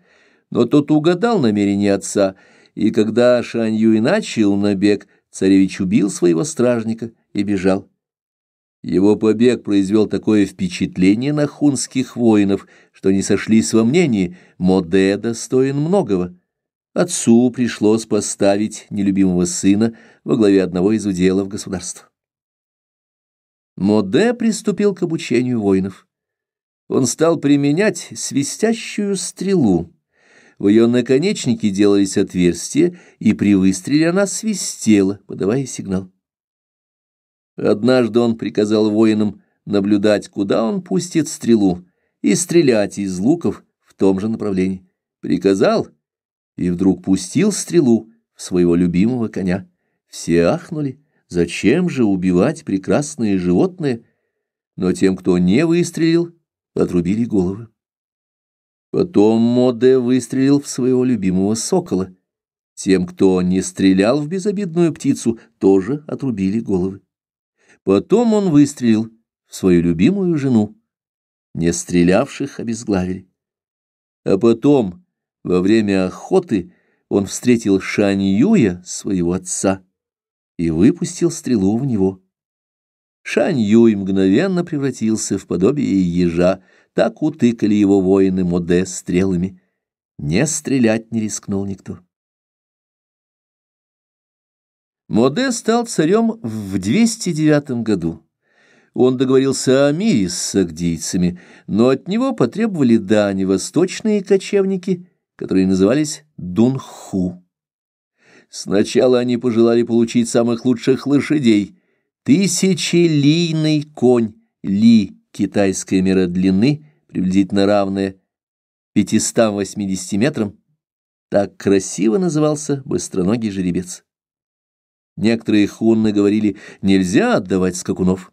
Но тот угадал намерение отца, и когда Шань Юй начал набег, царевич убил своего стражника и бежал. Его побег произвел такое впечатление на хунских воинов, что не сошлись во мнении, Моде достоин многого. Отцу пришлось поставить нелюбимого сына во главе одного из уделов государства. Моде приступил к обучению воинов. Он стал применять свистящую стрелу. В ее наконечнике делались отверстия, и при выстреле она свистела, подавая сигнал. Однажды он приказал воинам наблюдать, куда он пустит стрелу, и стрелять из луков в том же направлении. Приказал, и вдруг пустил стрелу в своего любимого коня. Все ахнули, зачем же убивать прекрасные животные, но тем, кто не выстрелил, отрубили головы. Потом Моде выстрелил в своего любимого сокола. Тем, кто не стрелял в безобидную птицу, тоже отрубили головы. Потом он выстрелил в свою любимую жену. Не стрелявших обезглавили. А потом, во время охоты, он встретил Шань Юя, своего отца, и выпустил стрелу в него. Шань Юй мгновенно превратился в подобие ежа, так утыкали его воины Моде стрелами. Не стрелять не рискнул никто. Моде стал царем в 209 году. Он договорился о мире с сагдийцами, но от него потребовали дани восточные кочевники, которые назывались Дунху. Сначала они пожелали получить самых лучших лошадей. Тысячелийный конь, ли, китайская мера длины, приблизительно равная 580 метрам, так красиво назывался быстроногий жеребец. Некоторые хунны говорили, нельзя отдавать скакунов.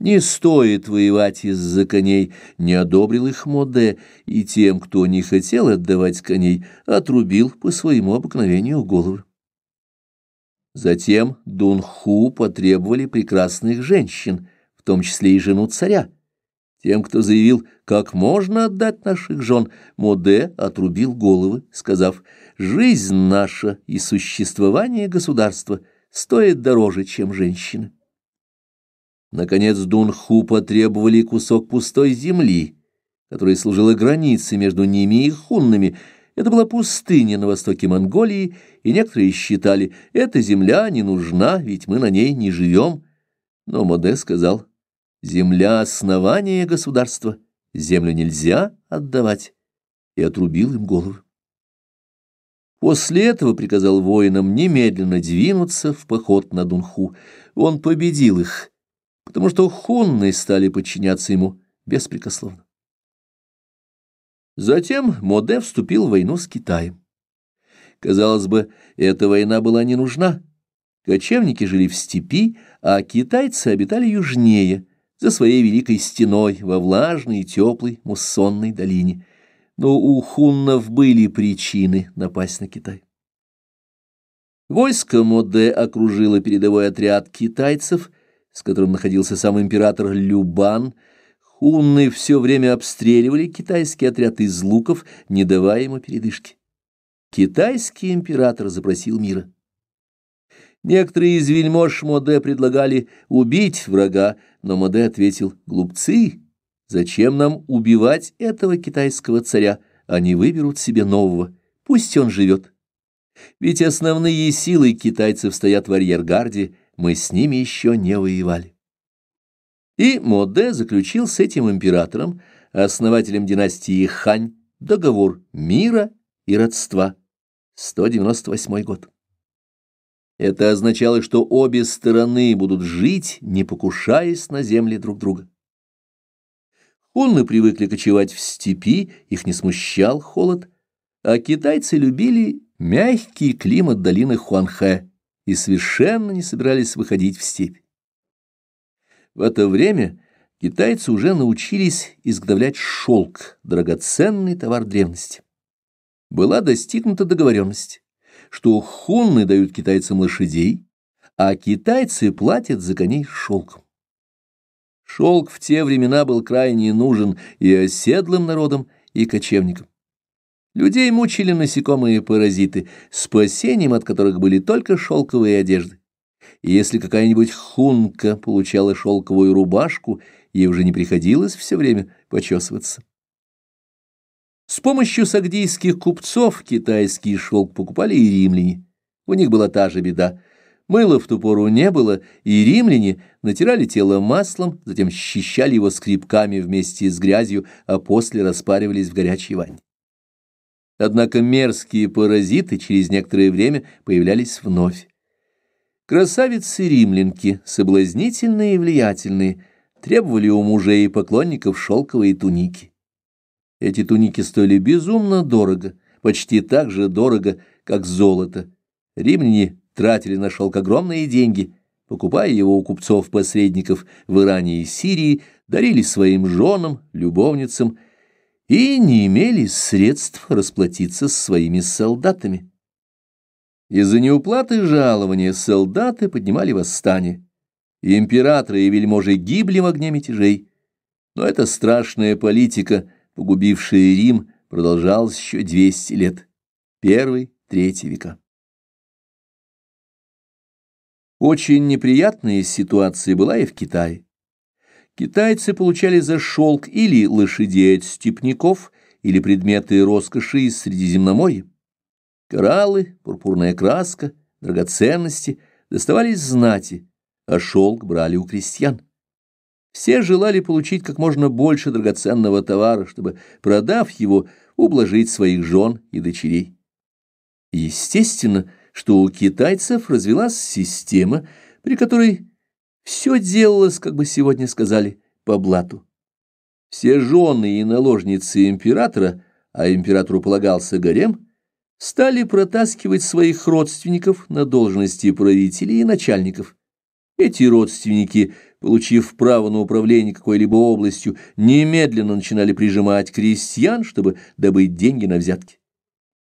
Не стоит воевать из-за коней, не одобрил их Моде, и тем, кто не хотел отдавать коней, отрубил по своему обыкновению головы. Затем Дунху потребовали прекрасных женщин, в том числе и жену царя, тем, кто заявил, как можно отдать наших жен, Моде отрубил головы, сказав, «Жизнь наша и существование государства стоит дороже, чем женщины». Наконец Дунху потребовали кусок пустой земли, которая служила границей между ними и хуннами. Это была пустыня на востоке Монголии, и некоторые считали, «Эта земля не нужна, ведь мы на ней не живем». Но Моде сказал, — Земля — основания государства, землю нельзя отдавать, и отрубил им головы. После этого приказал воинам немедленно двинуться в поход на Дунху. Он победил их, потому что хунны стали подчиняться ему беспрекословно. Затем Моде вступил в войну с Китаем. Казалось бы, эта война была не нужна. Кочевники жили в степи, а китайцы обитали южнее – за своей великой стеной во влажной и теплой муссонной долине. Но у хуннов были причины напасть на Китай. Войско Моде окружило передовой отряд китайцев, с которым находился сам император Любан. Хунны все время обстреливали китайский отряд из луков, не давая ему передышки. Китайский император запросил мира. Некоторые из вельмож Моде предлагали убить врага, но Моде ответил «Глупцы, зачем нам убивать этого китайского царя? Они выберут себе нового, пусть он живет. Ведь основные силы китайцев стоят в арьергарде, мы с ними еще не воевали». И Моде заключил с этим императором, основателем династии Хань, договор мира и родства. 198 год. Это означало, что обе стороны будут жить, не покушаясь на земли друг друга. Хунны привыкли кочевать в степи, их не смущал холод, а китайцы любили мягкий климат долины Хуанхэ и совершенно не собирались выходить в степь. В это время китайцы уже научились изготовлять шелк, драгоценный товар древности. Была достигнута договоренность что хунны дают китайцам лошадей, а китайцы платят за коней шелком. Шелк в те времена был крайне нужен и оседлым народам, и кочевникам. Людей мучили насекомые паразиты, спасением от которых были только шелковые одежды. И если какая-нибудь хунка получала шелковую рубашку, ей уже не приходилось все время почесываться. С помощью сагдийских купцов китайский шелк покупали и римляне. У них была та же беда. Мыла в ту пору не было, и римляне натирали тело маслом, затем счищали его скребками вместе с грязью, а после распаривались в горячей ванне. Однако мерзкие паразиты через некоторое время появлялись вновь. Красавицы-римлянки, соблазнительные и влиятельные, требовали у мужей и поклонников шелковые туники. Эти туники стоили безумно дорого, почти так же дорого, как золото. Римляне тратили на шелк огромные деньги, покупая его у купцов-посредников в Иране и Сирии, дарили своим женам, любовницам и не имели средств расплатиться с своими солдатами. Из-за неуплаты жалования солдаты поднимали восстание. И императоры и вельможи гибли в огне мятежей. Но эта страшная политика – погубившая Рим, продолжалась еще 200 лет, первый, третий века. Очень неприятная ситуация была и в Китае. Китайцы получали за шелк или лошадей от степняков, или предметы роскоши из Средиземноморья. Кораллы, пурпурная краска, драгоценности доставались знати, а шелк брали у крестьян. Все желали получить как можно больше драгоценного товара, чтобы, продав его, ублажить своих жен и дочерей. Естественно, что у китайцев развелась система, при которой все делалось, как бы сегодня сказали, по блату. Все жены и наложницы императора, а императору полагался гарем, стали протаскивать своих родственников на должности правителей и начальников, эти родственники, получив право на управление какой-либо областью, немедленно начинали прижимать крестьян, чтобы добыть деньги на взятки.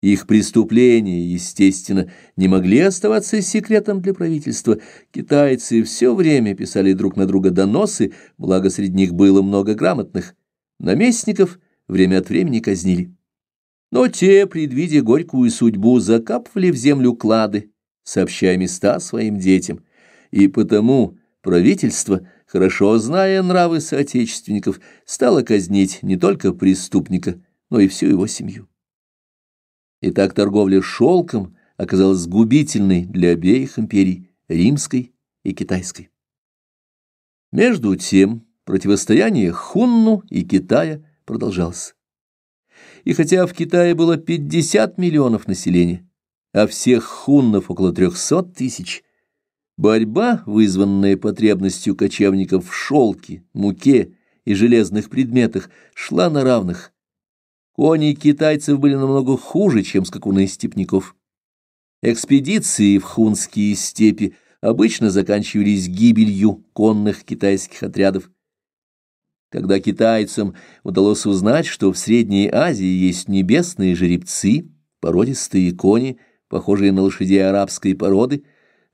Их преступления, естественно, не могли оставаться секретом для правительства. Китайцы все время писали друг на друга доносы, благо среди них было много грамотных. Наместников время от времени казнили. Но те, предвидя горькую судьбу, закапывали в землю клады, сообщая места своим детям и потому правительство, хорошо зная нравы соотечественников, стало казнить не только преступника, но и всю его семью. Итак, торговля шелком оказалась губительной для обеих империй, римской и китайской. Между тем, противостояние Хунну и Китая продолжалось. И хотя в Китае было 50 миллионов населения, а всех хуннов около 300 тысяч – Борьба, вызванная потребностью кочевников в шелке, муке и железных предметах, шла на равных. Кони китайцев были намного хуже, чем скакуны степняков. Экспедиции в хунские степи обычно заканчивались гибелью конных китайских отрядов. Когда китайцам удалось узнать, что в Средней Азии есть небесные жеребцы, породистые кони, похожие на лошадей арабской породы,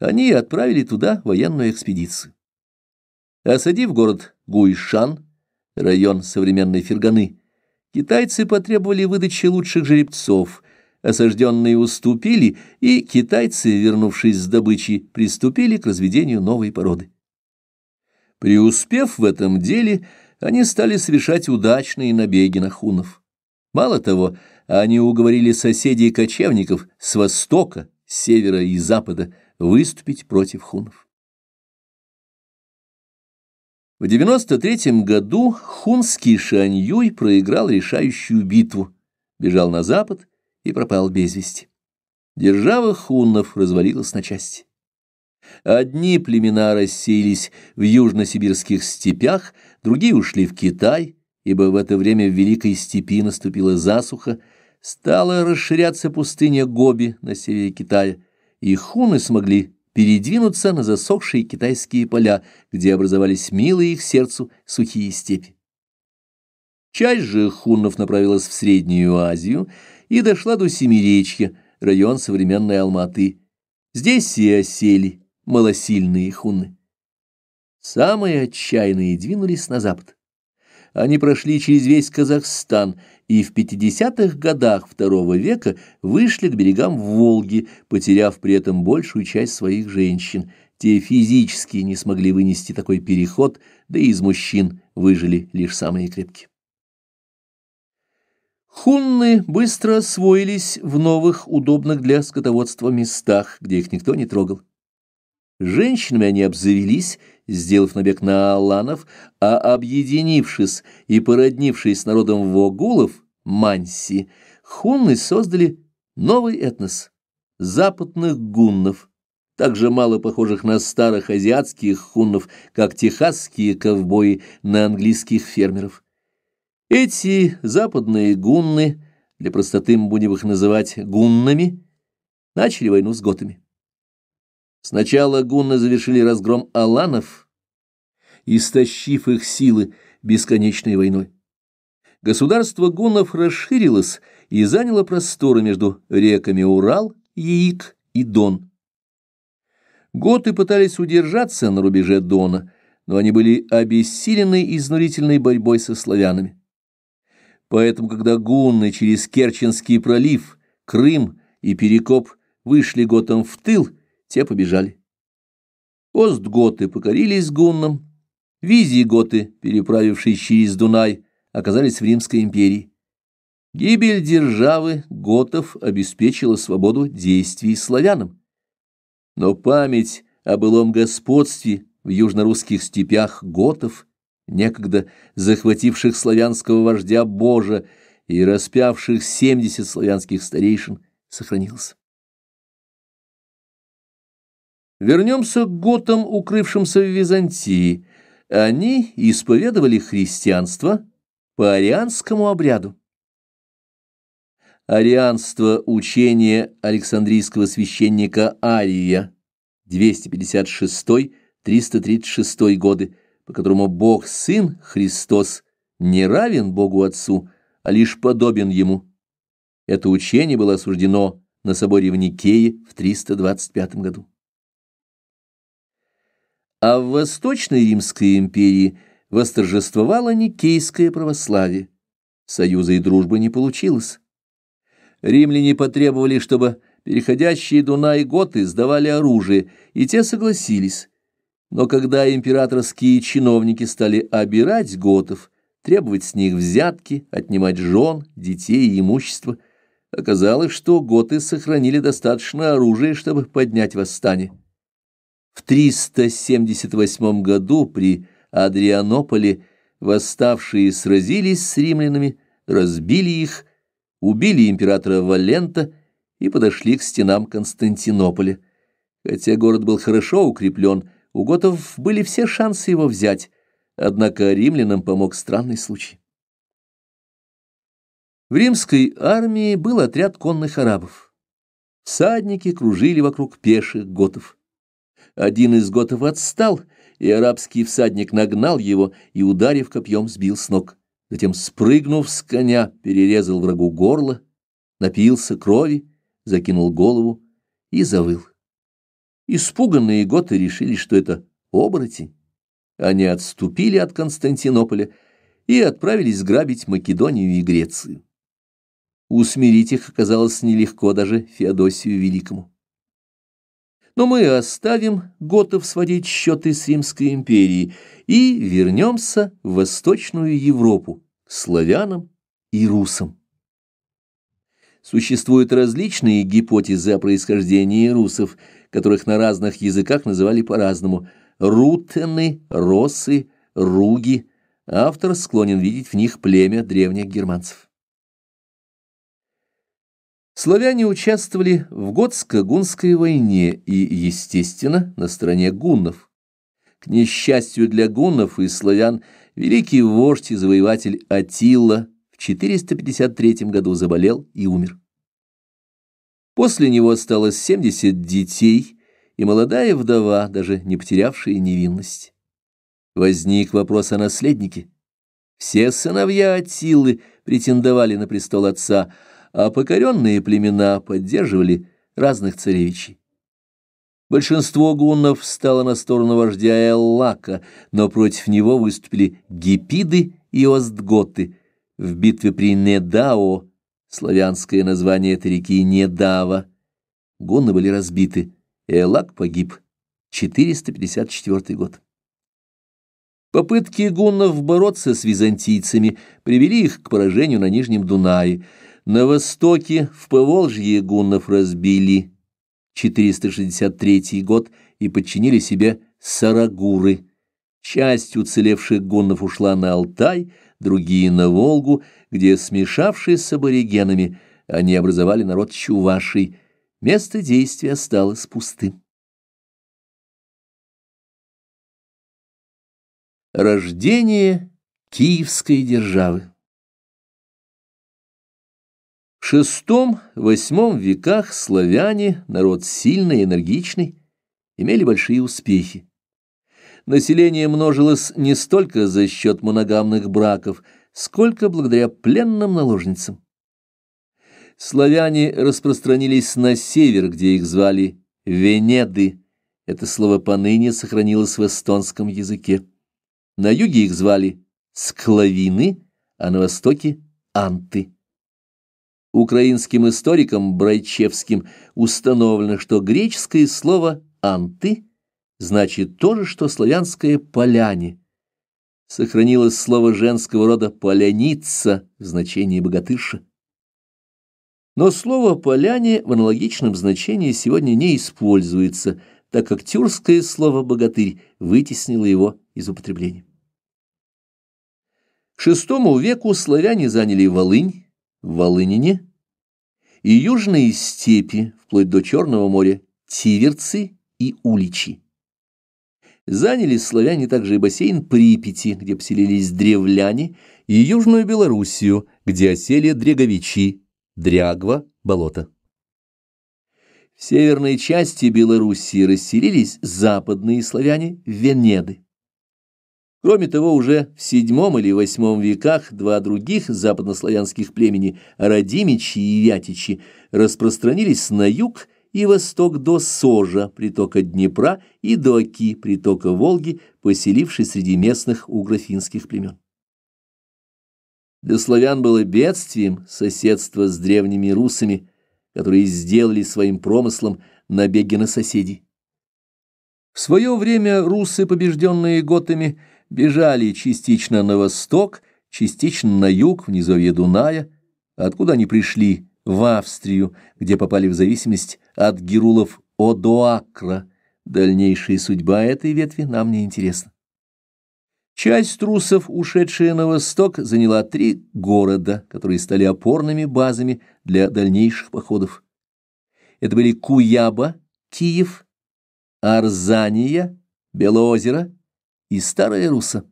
они отправили туда военную экспедицию. Осадив город Гуйшан, район современной Ферганы, китайцы потребовали выдачи лучших жеребцов, осажденные уступили, и китайцы, вернувшись с добычи, приступили к разведению новой породы. Преуспев в этом деле, они стали совершать удачные набеги на хунов. Мало того, они уговорили соседей кочевников с востока, севера и запада – выступить против хунов. В 93 году хунский Шаньюй проиграл решающую битву, бежал на запад и пропал без вести. Держава хуннов развалилась на части. Одни племена рассеялись в южносибирских степях, другие ушли в Китай, ибо в это время в Великой степи наступила засуха, стала расширяться пустыня Гоби на севере Китая – и хуны смогли передвинуться на засохшие китайские поля, где образовались милые их сердцу сухие степи. Часть же хуннов направилась в Среднюю Азию и дошла до Семиречья, район современной Алматы. Здесь и осели малосильные хунны. Самые отчаянные двинулись на запад. Они прошли через весь Казахстан и в 50-х годах II века вышли к берегам Волги, потеряв при этом большую часть своих женщин. Те физически не смогли вынести такой переход, да и из мужчин выжили лишь самые крепкие. Хунны быстро освоились в новых, удобных для скотоводства местах, где их никто не трогал. Женщинами они обзавелись сделав набег на аланов, а объединившись и породнившись с народом вогулов, манси, хунны создали новый этнос – западных гуннов, также мало похожих на старых азиатских хуннов, как техасские ковбои на английских фермеров. Эти западные гунны, для простоты мы будем их называть гуннами, начали войну с готами. Сначала гунны завершили разгром аланов, истощив их силы бесконечной войной. Государство гуннов расширилось и заняло просторы между реками Урал, Яик и Дон. Готы пытались удержаться на рубеже Дона, но они были обессилены изнурительной борьбой со славянами. Поэтому, когда гунны через Керченский пролив, Крым и Перекоп вышли готам в тыл – те побежали. Остготы покорились гуннам, визиготы, переправившись через Дунай, оказались в Римской империи. Гибель державы готов обеспечила свободу действий славянам. Но память о былом господстве в южнорусских степях готов, некогда захвативших славянского вождя Божа и распявших семьдесят славянских старейшин, сохранилась. Вернемся к готам, укрывшимся в Византии. Они исповедовали христианство по арианскому обряду. Арианство – учение Александрийского священника Ария, 256-336 годы, по которому Бог-Сын Христос не равен Богу Отцу, а лишь подобен Ему. Это учение было осуждено на соборе в Никее в 325 году. А в Восточной Римской империи восторжествовало никейское православие. Союза и дружбы не получилось. Римляне потребовали, чтобы переходящие Дунай готы сдавали оружие, и те согласились. Но когда императорские чиновники стали обирать готов, требовать с них взятки, отнимать жен, детей и имущество, оказалось, что готы сохранили достаточно оружия, чтобы поднять восстание. В 378 году при Адрианополе восставшие сразились с римлянами, разбили их, убили императора Валента и подошли к стенам Константинополя. Хотя город был хорошо укреплен, у готов были все шансы его взять, однако римлянам помог странный случай. В римской армии был отряд конных арабов. Садники кружили вокруг пеших готов. Один из готов отстал, и арабский всадник нагнал его и, ударив копьем, сбил с ног. Затем, спрыгнув с коня, перерезал врагу горло, напился крови, закинул голову и завыл. Испуганные готы решили, что это оборотень. Они отступили от Константинополя и отправились грабить Македонию и Грецию. Усмирить их оказалось нелегко даже Феодосию Великому. Но мы оставим готов сводить счеты с Римской империей и вернемся в Восточную Европу, к славянам и русам. Существуют различные гипотезы о происхождении русов, которых на разных языках называли по-разному – рутены, росы, руги. Автор склонен видеть в них племя древних германцев. Славяне участвовали в Готско-Гунской войне и, естественно, на стороне гуннов. К несчастью для гуннов и славян, великий вождь и завоеватель Атилла в 453 году заболел и умер. После него осталось 70 детей и молодая вдова, даже не потерявшая невинность. Возник вопрос о наследнике. Все сыновья Атилы претендовали на престол отца – а покоренные племена поддерживали разных царевичей. Большинство гуннов стало на сторону вождя Эллака, но против него выступили гипиды и остготы. В битве при Недао, славянское название этой реки Недава, гунны были разбиты, Эллак погиб. 454 год. Попытки гуннов бороться с византийцами привели их к поражению на Нижнем Дунае – на востоке в Поволжье гуннов разбили 463 год и подчинили себе Сарагуры. Часть уцелевших гуннов ушла на Алтай, другие — на Волгу, где, смешавшись с аборигенами, они образовали народ Чувашей. Место действия осталось пустым. Рождение Киевской державы в шестом-восьмом веках славяне, народ сильный и энергичный, имели большие успехи. Население множилось не столько за счет моногамных браков, сколько благодаря пленным наложницам. Славяне распространились на север, где их звали Венеды. Это слово поныне сохранилось в эстонском языке. На юге их звали Склавины, а на востоке — Анты. Украинским историком Брайчевским установлено, что греческое слово «анты» значит то же, что славянское «поляне». Сохранилось слово женского рода «поляница» в значении «богатырша». Но слово «поляне» в аналогичном значении сегодня не используется, так как тюркское слово «богатырь» вытеснило его из употребления. К VI веку славяне заняли Волынь, Волынине и южные степи, вплоть до Черного моря, Тиверцы и Уличи. Заняли славяне также и бассейн Припяти, где поселились древляне, и Южную Белоруссию, где осели дреговичи, дрягва, болото. В северной части Белоруссии расселились западные славяне Венеды. Кроме того, уже в VII или VIII веках два других западнославянских племени, Радимичи и Вятичи, распространились на юг и восток до Сожа, притока Днепра, и до Оки, притока Волги, поселившись среди местных уграфинских племен. Для славян было бедствием соседство с древними русами, которые сделали своим промыслом набеги на соседей. В свое время русы, побежденные готами, бежали частично на восток, частично на юг, в низовье Дуная, откуда они пришли, в Австрию, где попали в зависимость от герулов Одоакра. Дальнейшая судьба этой ветви нам не интересна. Часть трусов, ушедшая на восток, заняла три города, которые стали опорными базами для дальнейших походов. Это были Куяба, Киев, Арзания, Белоозеро, и старая руса.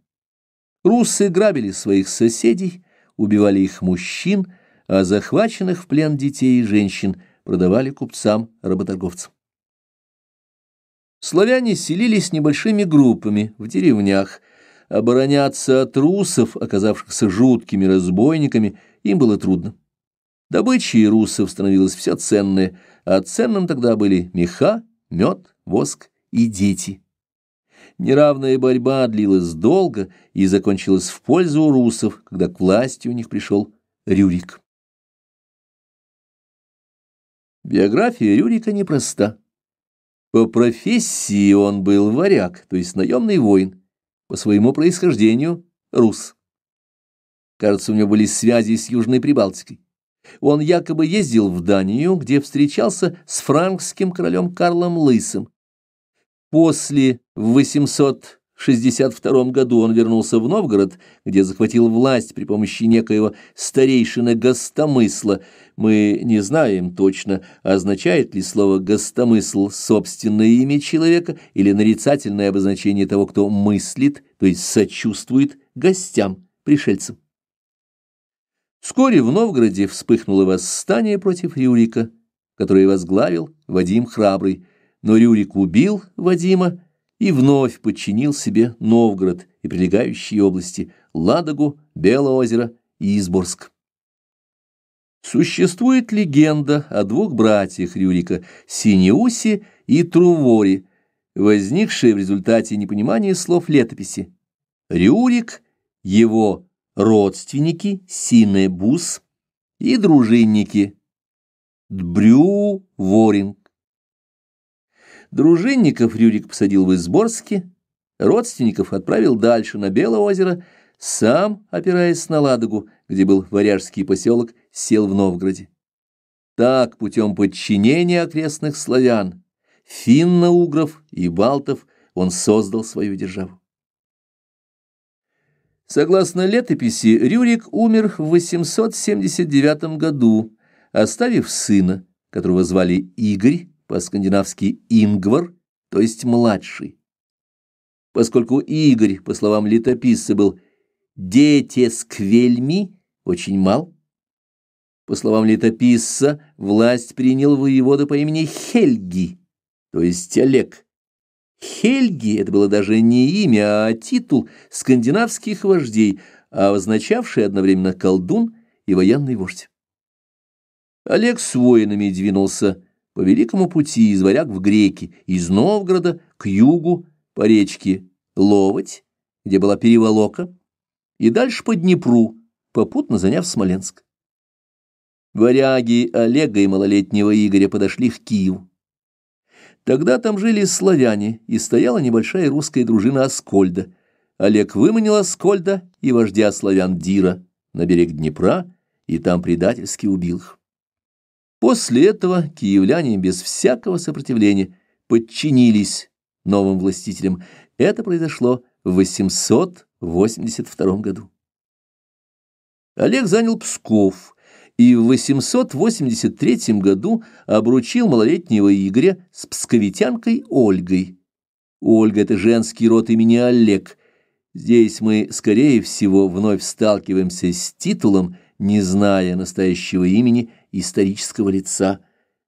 Русы грабили своих соседей, убивали их мужчин, а захваченных в плен детей и женщин продавали купцам-работорговцам. Славяне селились небольшими группами в деревнях. Обороняться от русов, оказавшихся жуткими разбойниками, им было трудно. Добычей русов становилось все ценное, а ценным тогда были меха, мед, воск и дети. Неравная борьба длилась долго и закончилась в пользу русов, когда к власти у них пришел Рюрик. Биография Рюрика непроста. По профессии он был варяг, то есть наемный воин, по своему происхождению – рус. Кажется, у него были связи с Южной Прибалтикой. Он якобы ездил в Данию, где встречался с франкским королем Карлом Лысым, После, в 862 году, он вернулся в Новгород, где захватил власть при помощи некоего старейшины Гостомысла. Мы не знаем точно, означает ли слово «гостомысл» собственное имя человека или нарицательное обозначение того, кто мыслит, то есть сочувствует гостям, пришельцам. Вскоре в Новгороде вспыхнуло восстание против Юрика, которое возглавил Вадим Храбрый, но Рюрик убил Вадима и вновь подчинил себе Новгород и прилегающие области Ладогу, Белое озеро и Изборск. Существует легенда о двух братьях Рюрика Синеусе и Труворе, возникшие в результате непонимания слов летописи. Рюрик, его родственники Синебус и дружинники Дбрю Воринг. Дружинников Рюрик посадил в Изборске, родственников отправил дальше на Белое озеро, сам, опираясь на Ладогу, где был варяжский поселок, сел в Новгороде. Так, путем подчинения окрестных славян, финно-угров и балтов, он создал свою державу. Согласно летописи, Рюрик умер в 879 году, оставив сына, которого звали Игорь, по-скандинавски «ингвар», то есть «младший». Поскольку Игорь, по словам летописца, был «дете сквельми», очень мал, по словам летописца, власть принял воевода по имени Хельги, то есть Олег. Хельги — это было даже не имя, а титул скандинавских вождей, а означавший одновременно колдун и военный вождь. Олег с воинами двинулся по великому пути из варяг в греки, из Новгорода к югу по речке Ловоть, где была переволока, и дальше по Днепру, попутно заняв Смоленск. Варяги Олега и малолетнего Игоря подошли к Киеву. Тогда там жили славяне, и стояла небольшая русская дружина Аскольда. Олег выманил Аскольда и вождя славян Дира на берег Днепра, и там предательски убил их. После этого киевляне без всякого сопротивления подчинились новым властителям. Это произошло в 882 году. Олег занял Псков и в 883 году обручил малолетнего Игоря с псковитянкой Ольгой. Ольга – это женский род имени Олег. Здесь мы, скорее всего, вновь сталкиваемся с титулом, не зная настоящего имени – исторического лица.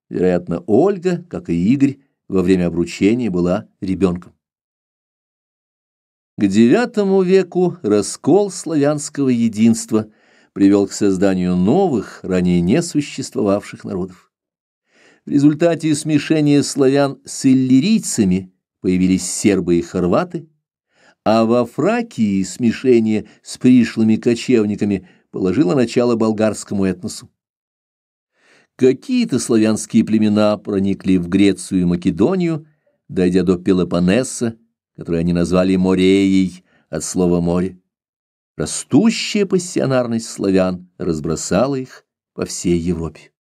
Вероятно, Ольга, как и Игорь, во время обручения была ребенком. К IX веку раскол славянского единства привел к созданию новых, ранее не существовавших народов. В результате смешения славян с иллирийцами появились сербы и хорваты, а во Фракии смешение с пришлыми кочевниками положило начало болгарскому этносу. Какие-то славянские племена проникли в Грецию и Македонию, дойдя до Пелопоннеса, который они назвали Мореей от слова «море». Растущая пассионарность славян разбросала их по всей Европе.